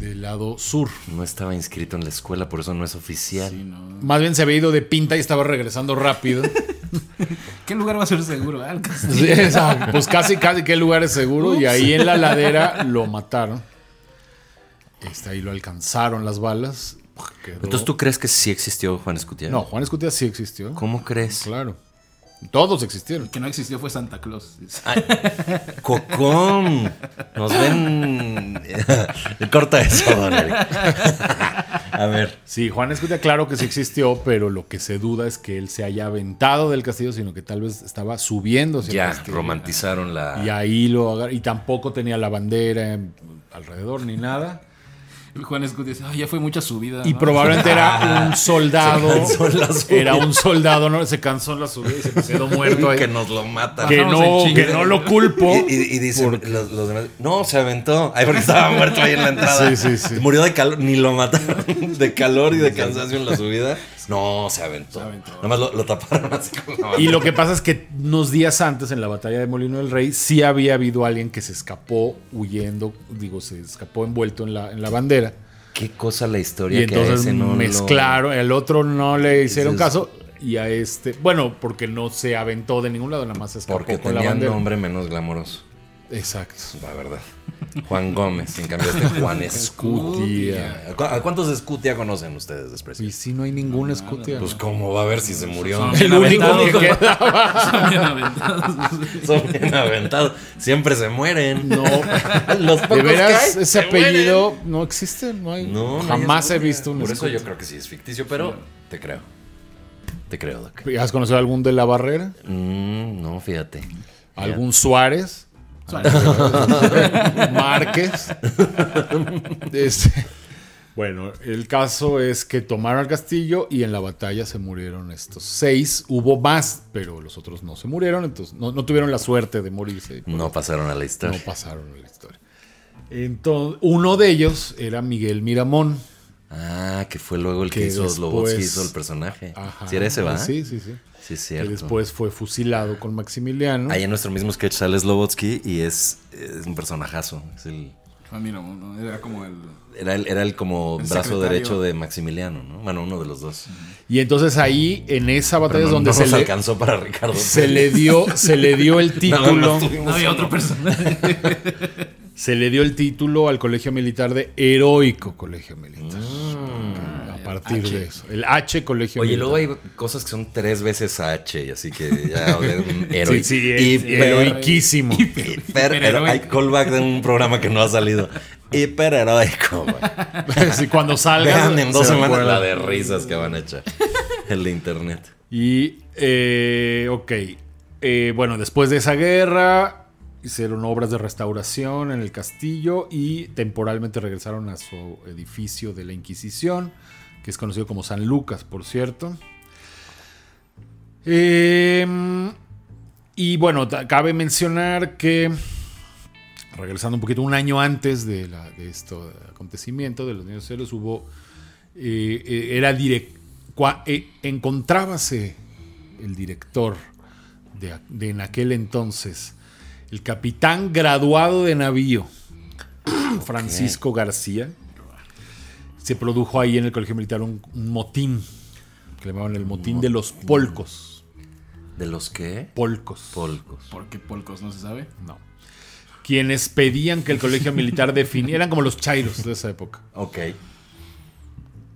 del lado sur. No estaba inscrito en la escuela, por eso no es oficial. Más bien se había ido de pinta y estaba regresando rápido. ¿Qué lugar va a ser seguro? Ah, pues casi, casi, ¿qué lugar es seguro? Y ahí en la ladera lo mataron. está ahí lo alcanzaron las balas. Entonces, ¿tú crees que sí existió Juan Escutia? No, Juan Escutia sí existió. ¿Cómo crees? Claro. Todos existieron. que no existió fue Santa Claus. ¡Cocón! Nos ven. Corta eso, A ver. Sí, Juan escucha claro que sí existió, pero lo que se duda es que él se haya aventado del castillo, sino que tal vez estaba subiendo Ya, romantizaron la. Y ahí lo Y tampoco tenía la bandera eh, alrededor ni nada. Juan Escutia dice, ya fue mucha subida. Y probablemente era un soldado. Era un soldado, ¿no? Se cansó la subida y se quedó muerto. Ahí. Que nos lo mata. Que no, que no lo culpo. Y, dice, los, no, se aventó. ahí porque estaba muerto ahí en la entrada. Sí, sí, sí. Murió de calor, ni lo mataron. De calor y de cansancio en la subida. No, se aventó. Nada más lo, taparon Y lo que pasa es que unos días antes, en la batalla de Molino del Rey, sí había habido alguien que se escapó huyendo, digo, se escapó envuelto en la, bandera. Qué cosa la historia. Y entonces que a mezclaron, el otro no le hicieron caso. Y a este, bueno, porque no se aventó de ningún lado, nada más se escapó. Porque con tenía la nombre menos glamoroso. Exacto. La verdad. Juan Gómez, en cambio es este Juan Escutia. ¿A cuántos Escutia conocen ustedes Y si no hay ningún Escutia. Pues cómo va a ver si se murió. Son Son bien aventados. Son bien aventados. Siempre se mueren. No. Los de veras, ese apellido no existe. No hay. No, jamás he visto un Por eso yo creo que sí es ficticio, pero te creo. Te creo, Doc. ¿Has conocido algún de la barrera? Mm, no, fíjate. ¿Algún Suárez? Márquez. Este, bueno, el caso es que tomaron el castillo y en la batalla se murieron estos seis. Hubo más, pero los otros no se murieron, entonces no, tuvieron la suerte de morirse. No pasaron a la historia. No pasaron a la historia. Entonces, uno de ellos era Miguel Miramón. Ah, que fue luego el que, hizo que hizo el personaje. Si era ese, va? Sí, sí, sí. Que después fue fusilado con Maximiliano. Ahí en nuestro mismo sketch sale Slovotsky y es, un personajazo. era como el. Era el, era el como brazo derecho de Maximiliano, ¿no? Bueno, uno de los dos. Y entonces ahí, en esa batalla es donde se le. alcanzó para Ricardo. Se le dio, se le dio el título. No, había otro personaje. se le dio el título al Colegio Militar de Heroico Colegio Militar. Mm partir de eso. El H Colegio Oye, luego hay cosas que son tres veces H, así que ya un héroe. Hay callback de un programa que no ha salido. Hiper heroico. cuando salga. en dos semanas la de risas que van a echar. El de internet. Y, eh, ok. Eh, bueno, después de esa guerra, hicieron obras de restauración en el castillo y temporalmente regresaron a su edificio de la Inquisición que es conocido como San Lucas, por cierto. Em, y bueno, cabe mencionar que, regresando un poquito, un año antes de, este acontecimiento de los niños celos, hubo, eh, eh, era eh, encontrábase el director de, en aquel entonces, el capitán graduado de navío, Francisco García, se produjo ahí en el Colegio Militar un, motín, que le llamaban el motín de los polcos. ¿De los qué? Polcos. Polcos. ¿Por qué polcos? No se sabe. No. Quienes pedían que el Colegio Militar definiera, eran como los chairos de esa época. Ok.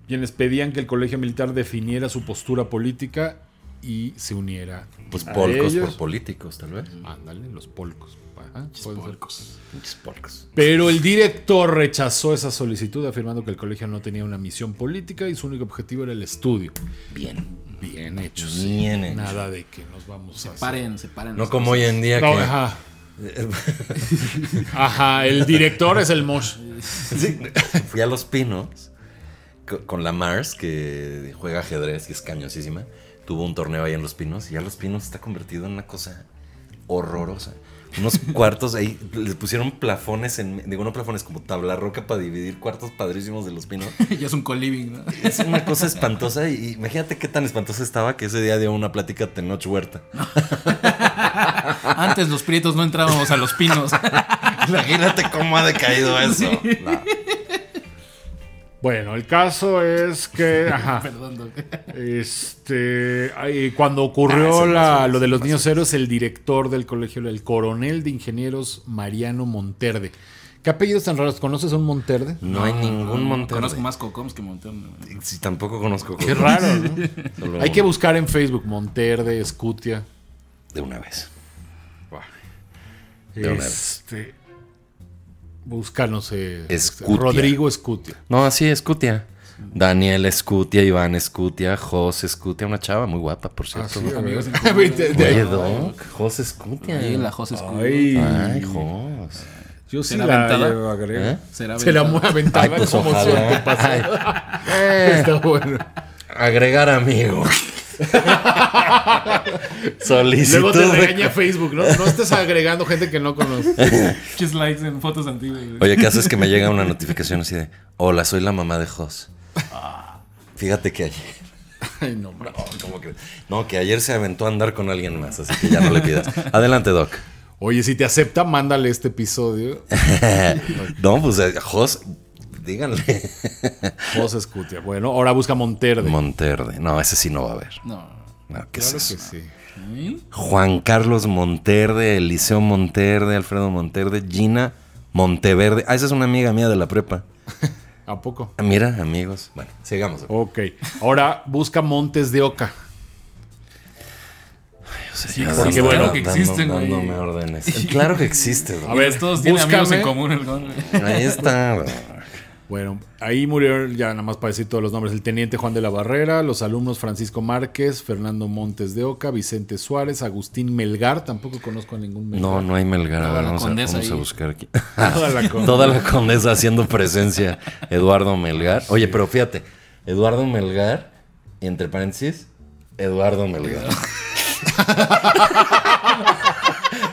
Quienes pedían que el Colegio Militar definiera su postura política y se uniera. Pues polcos por políticos, tal vez. Ándale, los polcos. polcos. Pero el director rechazó esa solicitud afirmando que el colegio no tenía una misión política y su único objetivo era el estudio. Bien. Bien hecho. Bien hecho. Nada de que nos vamos a... Separen, separen. No como hoy en día que... Ajá. el director es el Mosh. fui a Los Pinos con la Mars, que juega ajedrez, y es cañosísima tuvo un torneo ahí en Los Pinos y ya Los Pinos está convertido en una cosa horrorosa. Unos cuartos ahí, les pusieron plafones, en, digo, no plafones, como tabla roca para dividir cuartos padrísimos de Los Pinos. ya es un coliving, ¿no? Es una cosa espantosa y imagínate qué tan espantosa estaba que ese día dio una plática Tenoch Huerta. Antes los prietos no entrábamos a Los Pinos. imagínate cómo ha decaído eso. Bueno, el caso es que. Ajá, Perdón, Este. cuando ocurrió ah, lo de los niños héroes, el director del colegio, el coronel de ingenieros Mariano Monterde. ¿Qué apellidos tan raros? ¿Conoces a un Monterde? No, hay ningún Monterde. Conozco más Cocoms que Monterde. Sí, tampoco conozco Cocoms. Qué raro, ¿no? hay que buscar en Facebook Monterde, Escutia. De una vez. De una este, vez. Búscanos. Eh, Rodrigo Escutia. No, así, Escutia. Daniel Escutia, Iván Escutia, José Escutia, una chava muy guapa, por ah, cierto. amigos. Doc, Jos Escutia. la Jos Escutia. Ay, Yo sí la, eh, ¿Eh? Será Se la aventaba. Pues Está bueno. Agregar amigos. Solísimo. Luego te regaña Facebook, ¿no? No estés agregando gente que no conoces. Chis likes en fotos antiguas. Oye, ¿qué haces que me llega una notificación así de: Hola, soy la mamá de Jos? Ah. Fíjate que ayer. Ay, no, bro. que? no, que ayer se aventó a andar con alguien más, así que ya no le pidas. Adelante, Doc. Oye, si te acepta, mándale este episodio. no, pues eh, Jos, díganle. se escucha. Bueno, ahora busca Monterde. Monterde. No, ese sí no va a haber. No. ¿qué claro es que sí. Juan Carlos Monterde, Eliseo Monterde, Alfredo Monterde, Gina Monteverde. Ah, esa es una amiga mía de la prepa. ¿A poco? Mira, amigos. Bueno, sigamos. Ok. Ahora busca Montes de Oca. Sí, porque bueno, que existen, güey. No Claro que existe, A ver, todos tienen amigos en común Ahí está, bueno, ahí murieron, ya nada más para decir todos los nombres, el teniente Juan de la Barrera, los alumnos Francisco Márquez, Fernando Montes de Oca, Vicente Suárez, Agustín Melgar, tampoco conozco a ningún Melgar. No, no hay Melgar, vamos, a, buscar aquí. Toda la condesa. haciendo presencia, Eduardo Melgar. Oye, pero fíjate, Eduardo Melgar, entre paréntesis, Eduardo Melgar.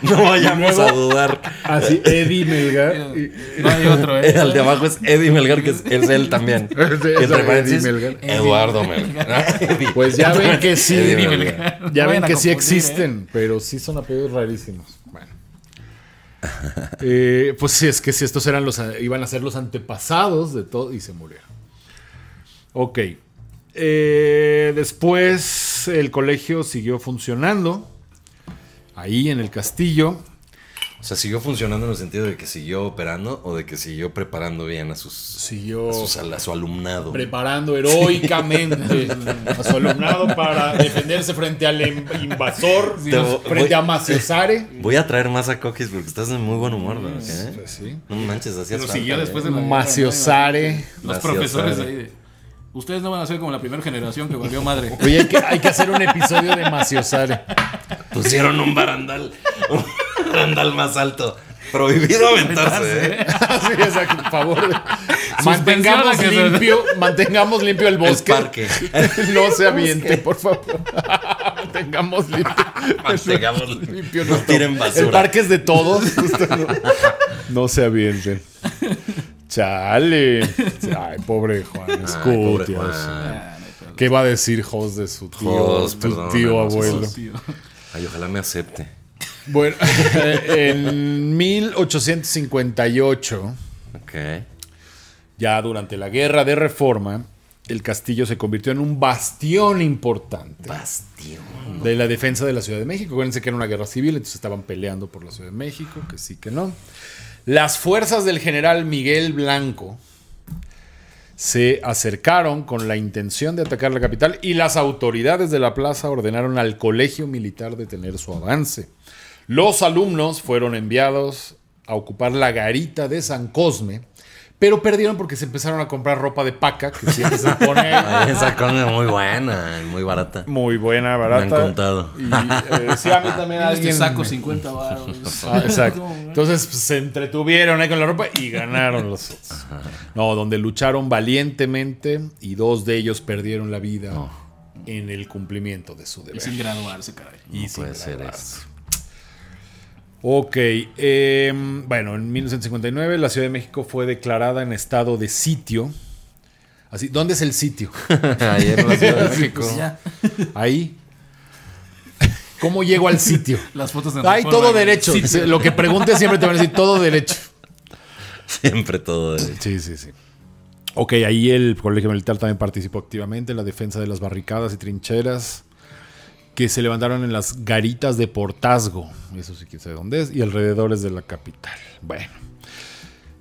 no vayamos a dudar. Así, Eddie Melgar. No hay otro, ¿eh? El de abajo es Eddie Melgar, que es, él también. Entre paréntesis, Eduardo Melgar. Pues ya ven que sí. Ya ven que sí ¿eh? existen, pero sí son apellidos rarísimos. Bueno. Eh, pues sí, es que si estos eran los iban a ser los antepasados de todo y se murieron. Ok. Eh, después el colegio siguió funcionando ahí en el castillo. O sea, siguió funcionando en el sentido de que siguió operando o de que siguió preparando bien a sus a, su alumnado. Preparando heroicamente a su alumnado para defenderse frente al invasor, frente a Maciosare. Voy a traer más a Coquis porque estás en muy buen humor, ¿verdad? Pues, ¿Eh? pues sí. No manches, así Pero siguió después ¿eh? de Maciosare. Los profesores ahí Ustedes no van a ser como la primera generación que volvió madre. Oye, hay que, hay que hacer un episodio de Maciosare pusieron un barandal, un barandal más alto. Prohibido aventarse. ¿eh? por favor. Mantengamos limpio, mantengamos limpio el bosque. no se aviente, por favor. mantengamos limpio. mantengamos limpio. No, tiren basura. El parque es de todos. No, se avienten. Chale. Ay, pobre Juan. Escuchas. ¿Qué va a decir Jos de su tío, tu tío abuelo? Y ojalá me acepte. Bueno, en 1858, ya durante la guerra de reforma, el castillo se convirtió en un bastión importante. Bastión. De la defensa de la Ciudad de México. Acuérdense que era una guerra civil, entonces estaban peleando por la Ciudad de México, que sí, que no. Las fuerzas del general Miguel Blanco, se acercaron con la intención de atacar la capital y las autoridades de la plaza ordenaron al colegio militar detener su avance. Los alumnos fueron enviados a ocupar la garita de San Cosme, pero perdieron porque se empezaron a comprar ropa de paca, que siempre se pone. Esa cosa es muy buena, muy barata. Muy buena, barata. Me han contado. Y eh, sí, a mí también este alguien. saco 50 baros. Ah, exacto. Entonces pues, se entretuvieron ahí eh, con la ropa y ganaron los otros. No, donde lucharon valientemente y dos de ellos perdieron la vida. En el cumplimiento de su deber. Y sin graduarse, caray. Y puede ser eso. Ok, em, bueno, en 1959 la Ciudad de México fue declarada en estado de sitio. Así, ¿dónde es el sitio? Ahí en la Ciudad de pues México. Ahí. ¿Cómo llego al sitio? Las fotos de Ahí todo derecho. Lo que preguntes siempre te van a decir todo derecho. Siempre todo derecho. Sí, sí, sí. Ok, ahí el Colegio Militar también participó activamente en la defensa de las barricadas y trincheras que se levantaron en las garitas de portazgo eso sí que dónde es, y alrededores de la capital. Bueno.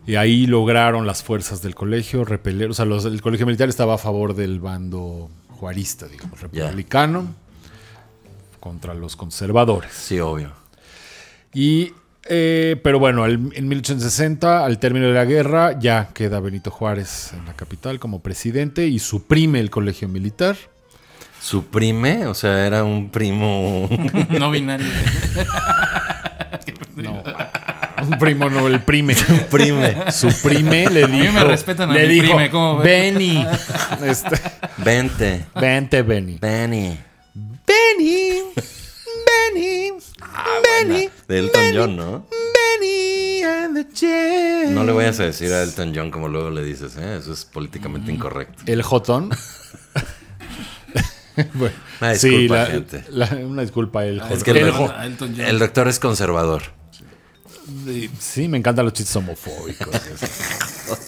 Y ahí lograron las fuerzas del colegio repeler, o sea, el colegio militar estaba a favor del bando juarista, digamos, republicano, contra los conservadores. Sí, obvio. Y eh, pero bueno, en 1860, al término de la guerra, ya queda Benito Juárez en la capital como presidente y suprime el colegio militar su prime, o sea, era un primo no binario. no. Un primo no, el prime. Suprime. prime. le dijo. A mí me respetan a le mi dijo, prime, ¿cómo Benny. Este, vente. Vente, Benny. Benny. Benny. Benny. Ah, Benny. De Elton Benny, John, ¿no? Benny and the Jets. No le vayas a decir a Elton John como luego le dices, ¿eh? Eso es políticamente incorrecto. El Jotón. una disculpa, una disculpa, el, ah, el, doctor es conservador. Sí, me encantan los chistes homofóbicos.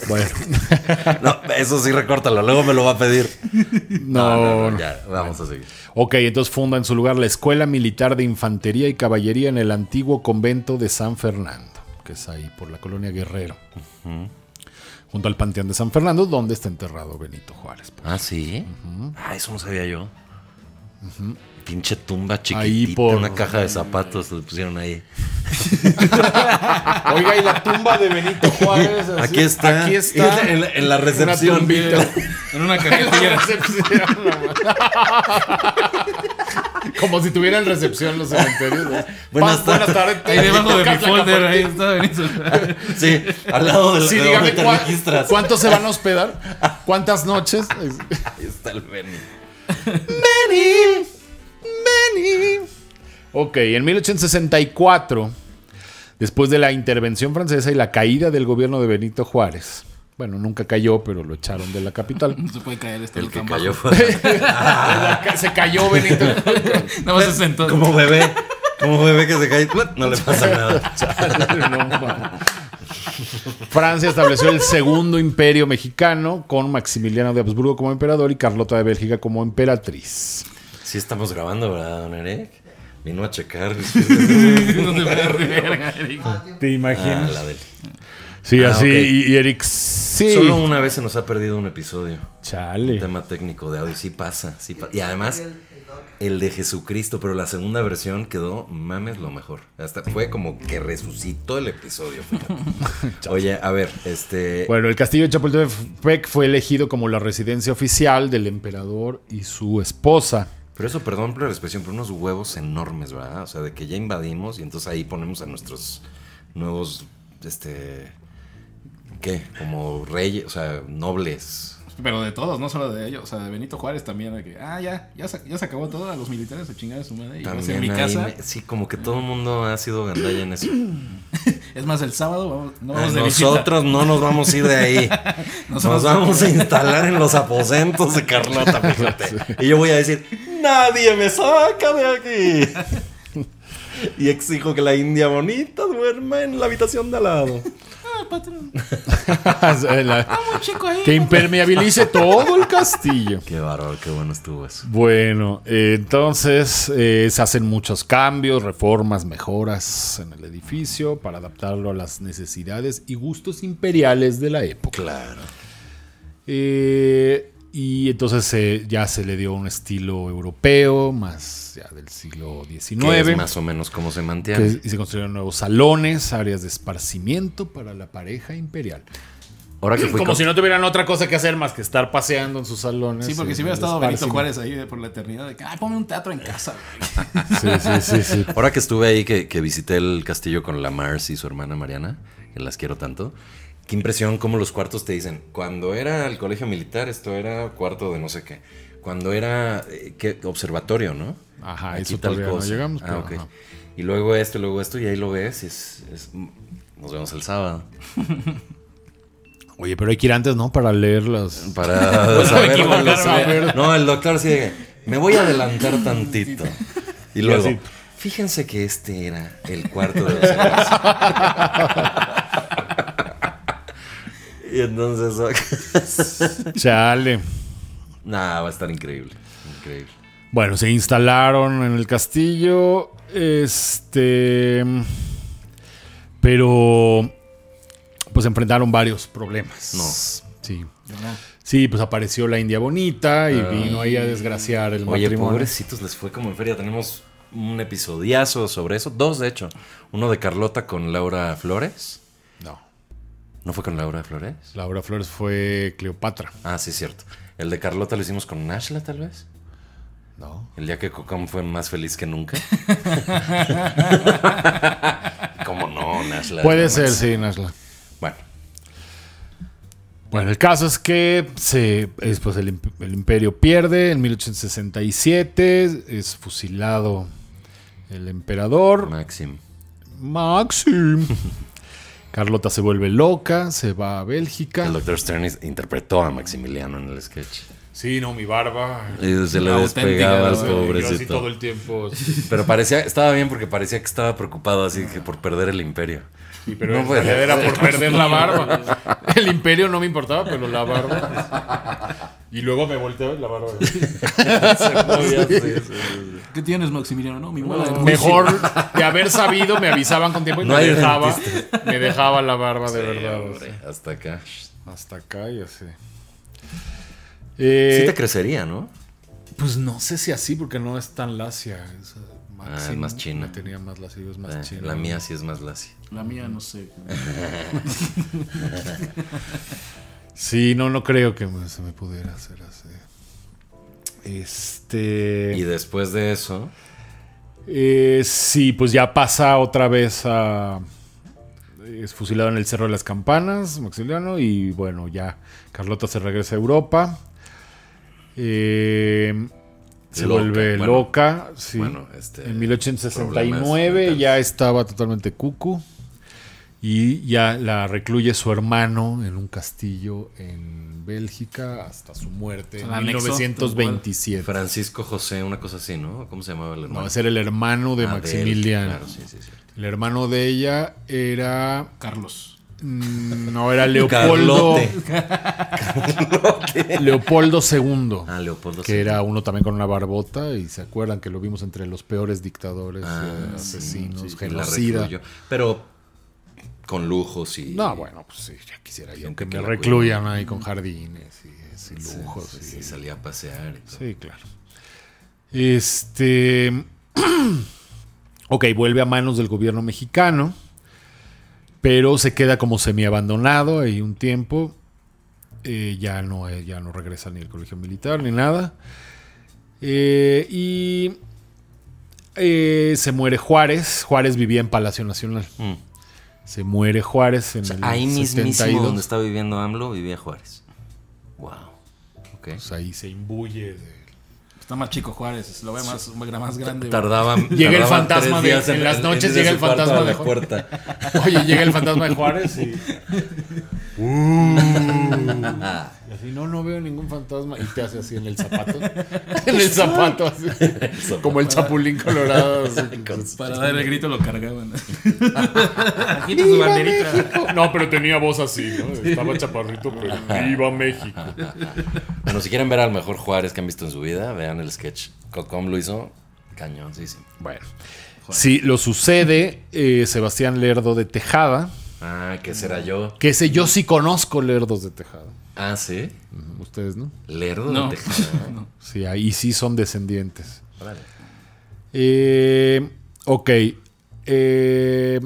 bueno. no, eso sí, recórtalo. Luego me lo va a pedir. No, vamos a seguir. Ok, entonces funda en su lugar la Escuela Militar de Infantería y Caballería en el antiguo convento de San Fernando, que es ahí por la colonia Guerrero junto al Panteón de San Fernando, donde está enterrado Benito Juárez. Pues. Ah, sí. Ah, eso no sabía yo. Pinche tumba chiquitita, ahí por... una caja de zapatos le pusieron ahí. Oiga, y la tumba de Benito Juárez. Aquí está. Aquí está. En, la, recepción. en una cajetilla. En la recepción. Como si tuvieran recepción los cementerios. buenas, tardes. Ahí debajo de mi folder, ahí está Benito. sí, al lado del Sí, dígame cuántos se van a hospedar, cuántas noches. ahí está el Benny. Benny, Benny. Ok, en 1864, después de la intervención francesa y la caída del gobierno de Benito Juárez, bueno, nunca cayó, pero lo echaron de la capital. No se puede caer este El que cayó fue... se cayó Benito. No, se Como bebé. Como bebé que se cae. No le pasa nada. Francia estableció el segundo imperio mexicano con Maximiliano de Habsburgo como emperador y Carlota de Bélgica como emperatriz. Sí estamos grabando, ¿verdad, don Eric? Vino a checar. no te, ¿Te imaginas? Ah, la del... Sí, ah, así. Y, Eric, sí. Solo una vez se nos ha perdido un episodio. Chale. Un tema técnico de audio. Sí pasa. Sí y además, el de Jesucristo, pero la segunda versión quedó mames lo mejor. Hasta fue como que resucitó el episodio. Oye, a ver, este. Bueno, el castillo de Chapultepec fue elegido como la residencia oficial del emperador y su esposa. Pero eso, perdón por la expresión, pero unos huevos enormes, ¿verdad? O sea, de que ya invadimos y entonces ahí ponemos a nuestros nuevos este ¿Qué? Como reyes, o sea, nobles. Pero de todos, no solo de ellos. O sea, de Benito Juárez también. Que, ah, ya, ya se, ya se acabó todo. A los militares se chingaron su madre. también en mi casa. sí, como que todo el mundo ha sido gandalla en eso. es más, el sábado vamos, Nosotros no nos vamos a ir de ahí. nos, vamos a instalar en los aposentos de Carlota, fíjate. Y yo voy a decir: Nadie me saca de aquí. y exijo que la India bonita duerma en la habitación de al lado. Que impermeabilice todo el castillo. Qué bárbaro, qué bueno estuvo eso. Bueno, eh, entonces eh, se hacen muchos cambios, reformas, mejoras en el edificio para adaptarlo a las necesidades y gustos imperiales de la época. Claro. Eh, y entonces eh, ya se le dio un estilo europeo, más ya del siglo XIX. más o menos como se mantiene. y se construyeron nuevos salones, áreas de esparcimiento para la pareja imperial. Ahora como si no tuvieran otra cosa que hacer más que estar paseando en sus salones. Sí, porque si hubiera estado Benito Juárez ahí por la eternidad, de que, ay, ah, un teatro en casa. sí, sí, sí, Ahora que estuve ahí, que, que visité el castillo con la Mars y su hermana Mariana, que las quiero tanto. Qué impresión cómo los cuartos te dicen, cuando era el colegio militar, esto era cuarto de no sé qué. Cuando era eh, observatorio, ¿no? Ajá, eso todavía llegamos. ah, Y luego esto, luego esto, y ahí lo ves, nos vemos el sábado. Oye, pero hay que ir antes, ¿no? Para leerlas. Para saber, no, el doctor sí me voy a adelantar tantito. Y luego, fíjense que este era el cuarto de los y entonces. Chale. Nada, va a estar increíble. Bueno, se instalaron en el castillo. Este. Pero. Pues enfrentaron varios problemas. No. Sí. Sí, pues apareció la India Bonita y vino ahí a desgraciar el Oye, pobrecitos, les fue como en feria. Tenemos un episodiazo sobre eso, dos de hecho. Uno de Carlota con Laura Flores. ¿No fue con Laura Flores? Laura Flores fue Cleopatra. Ah, sí, cierto. El de Carlota lo hicimos con Nashla, tal vez. No. El día que Cocom fue más feliz que nunca. ¿Cómo no, Nashla? Puede ser, sí, Nashla. Bueno. Bueno, el caso es que se, después el, el imperio pierde en 1867, es fusilado el emperador. Maxim. Maxim. Carlota se vuelve loca, se va a Bélgica. El doctor Stern interpretó a Maximiliano en el sketch. Sí, no, mi barba. Y se le despegaba al pobrecito. el tiempo. Pero parecía, estaba bien porque parecía que estaba preocupado así que por perder el imperio pero era por perder la barba. El imperio no me importaba, pero la barba. Y luego me volteo la barba. ¿Qué tienes, Maximiliano? No, mi mejor de haber sabido, me avisaban con tiempo y me, dejaba, me dejaba la barba de verdad. hasta acá. Hasta acá, ya sé. sí te eh, crecería, ¿no? Pues no sé si así, porque no es tan lacia. Ah, más china. tenía más es más eh, china. La mía sí es más lacia. La mía no sé. sí, no, no creo que se me pudiera hacer así. Este. Y después de eso. Eh, sí, pues ya pasa otra vez a. Es fusilado en el Cerro de las Campanas, Maximiliano. Y bueno, ya Carlota se regresa a Europa. Eh, se vuelve loca. Sí. Este, en 1869 ya estaba totalmente cucu y ya la recluye su hermano en un castillo en Bélgica hasta su muerte en 1927. Francisco José, una cosa así, ¿no? ¿Cómo se llamaba el hermano? No, era el hermano de ah, Maximiliana el hermano de ella era Carlos. Mm, no, era Leopoldo. Leopoldo II. Ah, Leopoldo que era uno también con una barbota. Y se acuerdan que lo vimos entre los peores dictadores, ah, eh, asesinos, genocida. Pero con lujos y. No, bueno, pues sí, ya quisiera yo que me recluyan ahí con jardines y, lujos. y, salía a pasear. Sí, claro. Este. ok, vuelve a manos del gobierno mexicano pero se queda como semiabandonado ahí un tiempo. Eh, ya, no, eh, no regresa ni al colegio militar ni nada. Eh, y se muere Juárez. Juárez vivía en Palacio Nacional. Mm. Se muere Juárez en Ahí mismísimo donde está viviendo AMLO vivía Juárez. Wow. Okay. Pues ahí se imbuye de Está más chico Juárez, lo ve más, más grande. Tardaban. Llega el fantasma de. En, las noches llega el fantasma de. Puerta. Oye, llega el fantasma de Juárez y. Uh. no, no veo ningún fantasma. Y te hace así en el zapato. en el zapato, así. Como el chapulín colorado. Para dar el grito lo cargaban. No, pero tenía voz así, ¿no? Estaba chaparrito, pero ¡Viva México! Bueno, si quieren ver al mejor Juárez que han visto en su vida, vean el sketch. Cocom lo hizo cañón, sí, sí. Bueno. Si lo sucede, eh, Sebastián Lerdo de Tejada Ah, ¿qué será yo? Que sé, yo sí conozco lerdos de tejado. Ah, ¿sí? Ustedes, ¿no? Lerdos de tejado. no. Sí, ahí sí son descendientes. Vale. Eh, ok. Eh,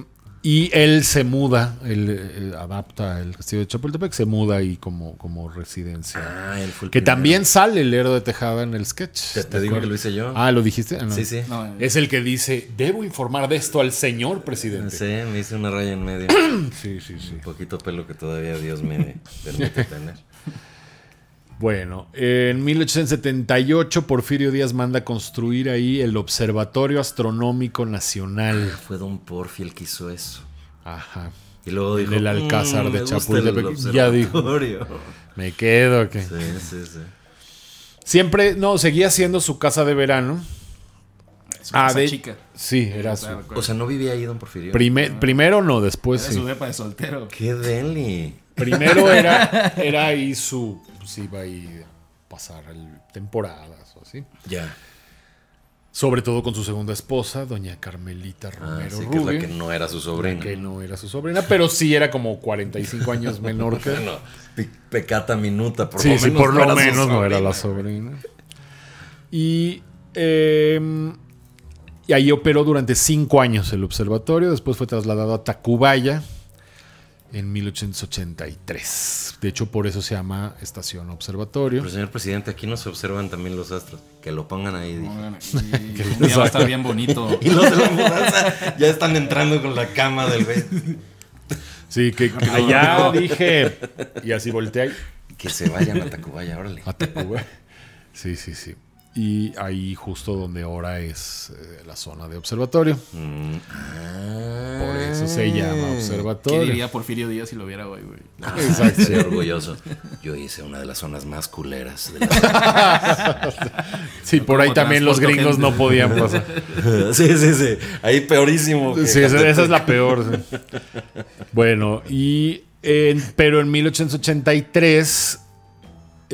y él se muda, él, adapta el castillo de Chapultepec, se muda ahí como, como residencia. Ah, que también sale el héroe de Tejada en el sketch. Te, digo que lo hice yo. Ah, ¿lo dijiste? Sí, sí. Eh. es el que dice, debo informar de esto al señor presidente. Sí, me hice una raya en medio. sí, sí, sí. Un poquito pelo que todavía Dios me permite tener. Bueno, en 1878 Porfirio Díaz manda construir ahí el Observatorio Astronómico Nacional. Ah, fue don Porfirio el que hizo eso. Ajá. Y luego dijo, el Alcázar de mm, Chapultepec. Ya dijo. Me quedo qué? Sí, sí, sí. Siempre, no, seguía siendo su casa de verano. Su ah, casa chica. Sí, era ah, su. O sea, no vivía ahí don Porfirio. Primero no, después era sí. su depa de soltero. Qué deli. Primero era, era ahí su pues iba ir a pasar temporadas o así. Ya. Sobre todo con su segunda esposa, doña Carmelita ah, Romero. que la que no era su sobrina. que no era su sobrina, pero sí era como 45 años menor que. bueno, pecata minuta, por lo menos. por no menos no era la sobrina. Y, em, y ahí operó durante cinco años el observatorio. Después fue trasladado a Tacubaya, en 1883. De hecho, por eso se llama Estación Observatorio. Pero señor presidente, aquí no se observan también los astros. Que lo pongan ahí. que día va a estar bien bonito. y los de la ya están entrando con la cama del bebé. Sí, que, allá dije. Y así volteé. Que se vayan a Tacubaya, órale. A Tacubaya. Sí, sí, sí. Y ahí justo donde ahora es eh, la zona de observatorio. Mm. Ah. por eso se llama observatorio. ¿Qué diría Porfirio Díaz si lo viera hoy, güey? Ah, orgulloso. Yo hice una de las zonas más culeras. sí, por ahí también los gringos no podían pasar. sí, sí, sí. Ahí peorísimo. Sí, esa, es la peor. Bueno, y... En, pero en 1883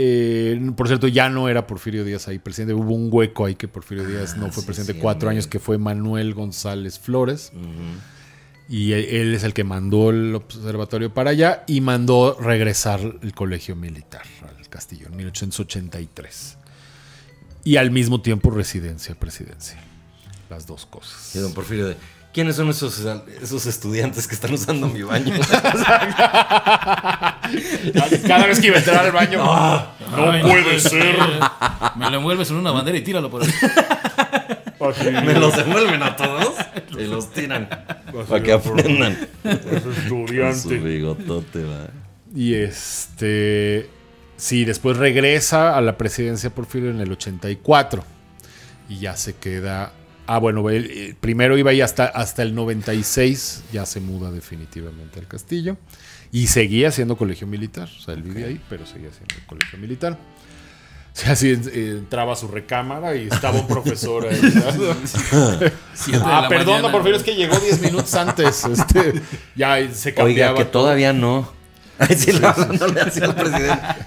eh, por cierto, ya no era Porfirio Díaz ahí presidente. Hubo un hueco ahí que Porfirio ah, Díaz no fue presidente cuatro años, que fue Manuel González Flores. Y él, es el que mandó el observatorio para allá y mandó regresar el colegio militar al castillo en 1883. Y al mismo tiempo residencia presidencia. Las dos cosas. don Porfirio de ¿Quiénes son esos, esos estudiantes que están usando mi baño? Cada vez que iba a entrar al baño. no puede ser. Me lo envuelves en una bandera y tíralo por ahí. Me los envuelven a todos y los tiran. Para que aprendan. Es su bigotote, Y este. Sí, después regresa a la presidencia Porfirio en el 84. Y ya se queda Ah, bueno, eh, primero iba ahí hasta, hasta el 96 ya se muda definitivamente al castillo. Y seguía siendo colegio militar. O sea, él vivía ahí, pero seguía siendo colegio militar. O sea, así eh, entraba a su recámara y estaba un profesor ahí. ah, perdón, no, por favor, es que llegó 10 minutos antes. Este, ya se cambiaba. Oiga, que todavía no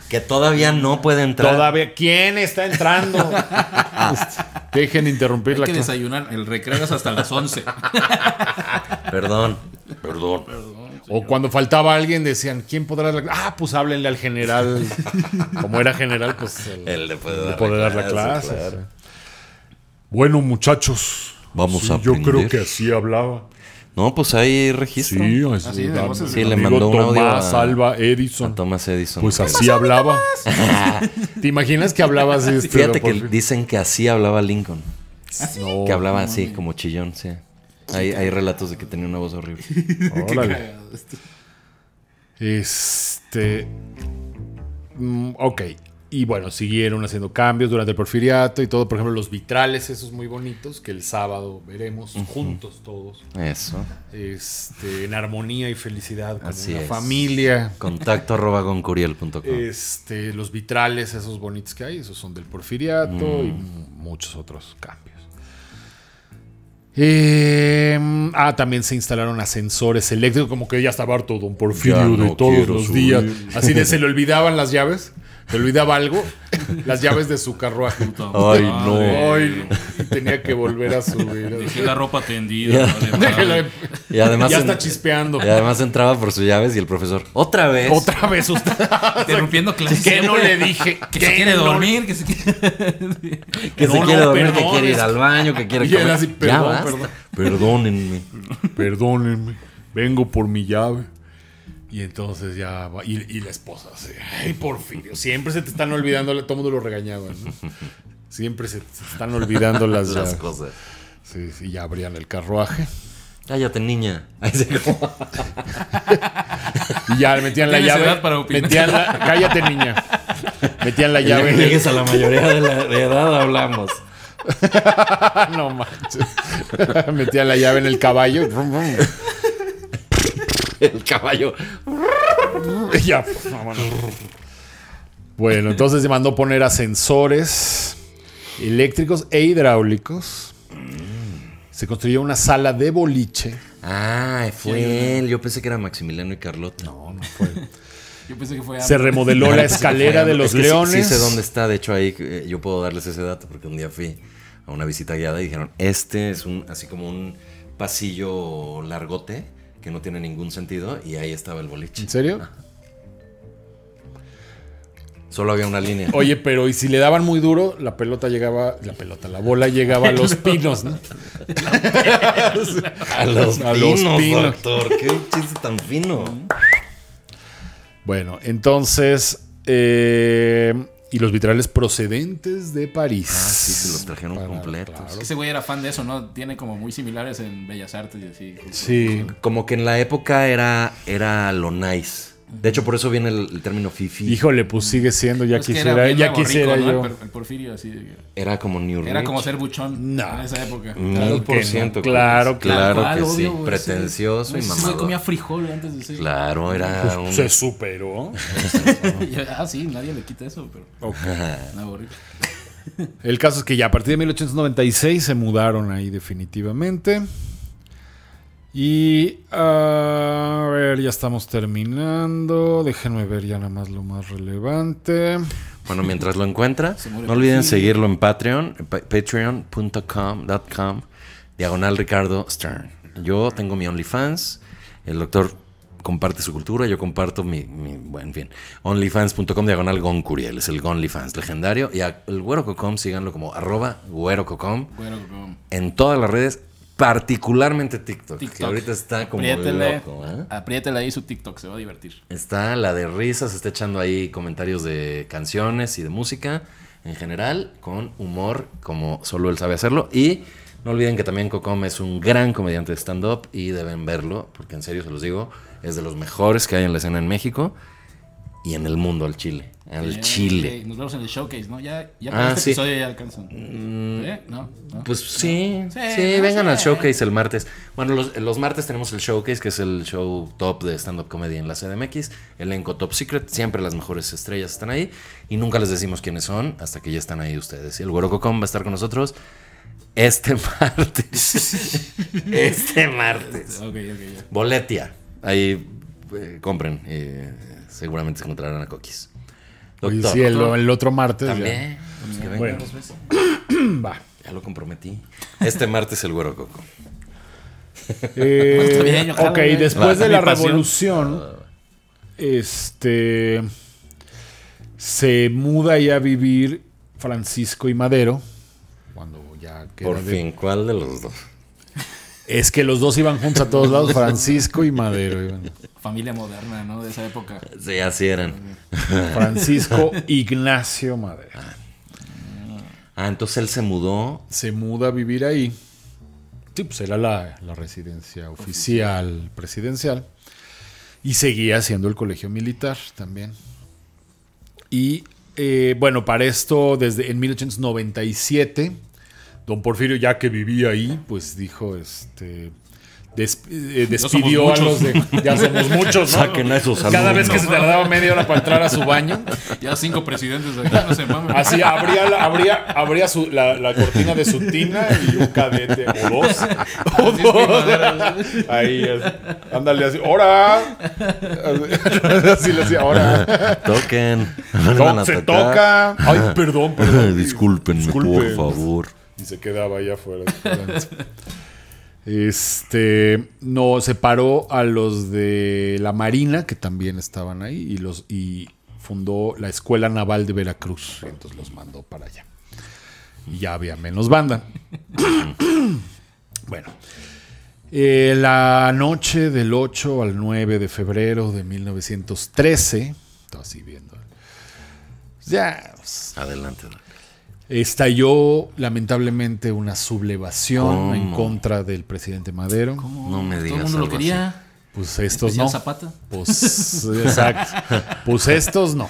que todavía no puede entrar. Todavía, ¿quién está entrando? Dejen interrumpir la que clase. desayunar, el recreo es hasta las 11. Perdón. Perdón. Perdón o cuando faltaba alguien decían, ¿quién podrá dar la clase? Ah, pues háblenle al general. Como era general, pues Él le puede, dar, la clase. Bueno, muchachos. Vamos Yo creo que así hablaba. No, pues hay registro. Sí, ah, sí le mandó un audio a, Edison. A Thomas Edison. Pues así hablaba. ¿Te imaginas que hablabas así? Fíjate que dicen que así hablaba Lincoln. ¿Ah, que hablaba así, como chillón, sí. Hay, hay, relatos de que tenía una voz horrible. Órale. Este. Mm, ok. Y bueno, siguieron haciendo cambios durante el porfiriato y todo. Por ejemplo, los vitrales esos muy bonitos que el sábado veremos juntos todos. Eso. Este, en armonía y felicidad con la familia. Contacto arroba con curiel.com. Este, los vitrales esos bonitos que hay, esos son del porfiriato y mm. muchos otros cambios. Em, ah, también se instalaron ascensores eléctricos, como que ya estaba todo un porfirio de todos los días. Así de se le olvidaban las llaves se olvidaba algo, las llaves de su carruaje. Ay, no. Ay, tenía que volver a subir. Dejé la ropa tendida. y además ya está chispeando. Y además entraba por sus llaves y el profesor, otra vez. Otra vez usted. Interrumpiendo clases. Que no le dije. Que se quiere dormir, que se quiere. que se quiere dormir, que quiere ir al baño, que quiere comer. Así, perdón, perdón. Perdónenme. Perdónenme. Vengo por mi llave. Y entonces ya va. Y, y la esposa, sí. Porfirio, siempre se te están olvidando. Todo el mundo lo regañaba. ¿no? Siempre se te están olvidando las, cosas. Sí, sí, ya abrían el carruaje. Cállate, niña. y ya metían la llave. Para metían cállate, niña. Metían la llave. llegues a la mayoría de la edad, hablamos. no manches. metían la llave en el caballo el caballo. Bueno, entonces se mandó poner ascensores eléctricos e hidráulicos. Se construyó una sala de boliche. Ah, fue él. Yo pensé que era Maximiliano y Carlota. No, no fue. Yo pensé que fue Se remodeló la escalera de los leones. Sí, sé dónde está. De hecho, ahí eh, yo puedo darles ese dato porque un día fui a una visita guiada y dijeron: Este es un así como un pasillo largote que no tiene ningún sentido y ahí estaba el boliche. ¿En serio? Solo había una línea. Oye, pero y si le daban muy duro, la pelota llegaba, la pelota, la bola llegaba a los pinos, ¿no? a, los, pinos, Doctor, qué chiste tan fino. Bueno, entonces eh, y los vitrales procedentes de París. Ah, sí, se los trajeron completos. ese güey era fan de eso, ¿no? Tiene como muy similares en Bellas Artes y así. Sí. Como que en la época era, era lo nice. De hecho, por eso viene el, término fifi. Híjole, pues sigue siendo, ya pues quisiera, ya quisiera ¿no? El, porfirio así Era como New Era como ser buchón en esa época. Mil por Claro, claro, claro que sí. Pretencioso y mamado. comía frijol antes de ser. Claro, era un... Se superó. ah, sí, nadie le quita eso, pero... Okay. el caso es que ya a partir de 1896 se mudaron ahí definitivamente. Y ah, a ver, ya estamos terminando. Déjenme ver ya nada más lo más relevante. Bueno, mientras lo encuentra, no olviden seguirlo en Patreon, eh, patreon.com.com, diagonal Ricardo Stern. Yo tengo mi OnlyFans, el doctor comparte su cultura, yo comparto mi, bueno, en fin, onlyfans.com diagonal Goncuriel, es el OnlyFans legendario. Y el Güero síganlo como arroba Güero En todas las redes, Particularmente TikTok, que ahorita está como apriétele, loco. ¿eh? ahí su TikTok, se va a divertir. Está la de risas, está echando ahí comentarios de canciones y de música en general, con humor, como solo él sabe hacerlo. Y no olviden que también Cocom es un gran comediante de stand-up y deben verlo, porque en serio se los digo, es de los mejores que hay en la escena en México y en el mundo al Chile. Al eh, Chile. nos vemos en el showcase, ¿no? Ya, ya ah, sí. ya alcanzan. Mm, ¿Eh? ¿No? Pues sí, sí, vengan al showcase el martes. Bueno, los, martes tenemos el showcase, que es el show top de stand-up comedy en la CDMX, elenco top secret, siempre las mejores estrellas están ahí y nunca les decimos quiénes son hasta que ya están ahí ustedes. Y el Cocón va a estar con nosotros este martes. este martes. Okay, okay, Boletia, ahí eh, compren seguramente se encontrarán a Coquis. Oye, el, otro martes. También. Ya. Pues que venga veces. Va. Ya lo comprometí. Este martes el güero Coco. Eh, pues ok, después de la revolución, este se muda ya a vivir Francisco y Madero. Cuando ya Por fin, ¿cuál de los dos? Es que los dos iban juntos a todos lados, Francisco y Madero. Iban familia moderna, ¿no? De esa época. Sí, así eran. Francisco Ignacio Madera. Ah. ah, entonces él se mudó. Se muda a vivir ahí. Sí, pues era la, residencia oficial, presidencial. Y seguía siendo el colegio militar también. Y eh, bueno, para esto, desde en 1897, don Porfirio, ya que vivía ahí, pues dijo, este, eh, despidió a los de. Ya somos muchos, ¿no? Cada vez que se tardaba media hora para entrar a su baño. Ya cinco presidentes de acá no Así abría, la, abría, abría la, cortina de su tina y un cadete. O dos. Ahí Ándale así. ¡Hora! Así le hacía, ¡hora! Toquen. se toca. Ay, perdón, perdón. por favor. Y se quedaba allá afuera. Este, no, separó a los de la Marina, que también estaban ahí, y, los, y fundó la Escuela Naval de Veracruz. entonces los mandó para allá. Y ya había menos banda. bueno, eh, la noche del 8 al 9 de febrero de 1913, estaba así viendo. Ya. Pues, Adelante. Estalló lamentablemente una sublevación en contra del presidente Madero. ¿Cómo? No me digas. Todo lo quería. Pues, pues, pues estos no. Pues, exacto. pues estos no.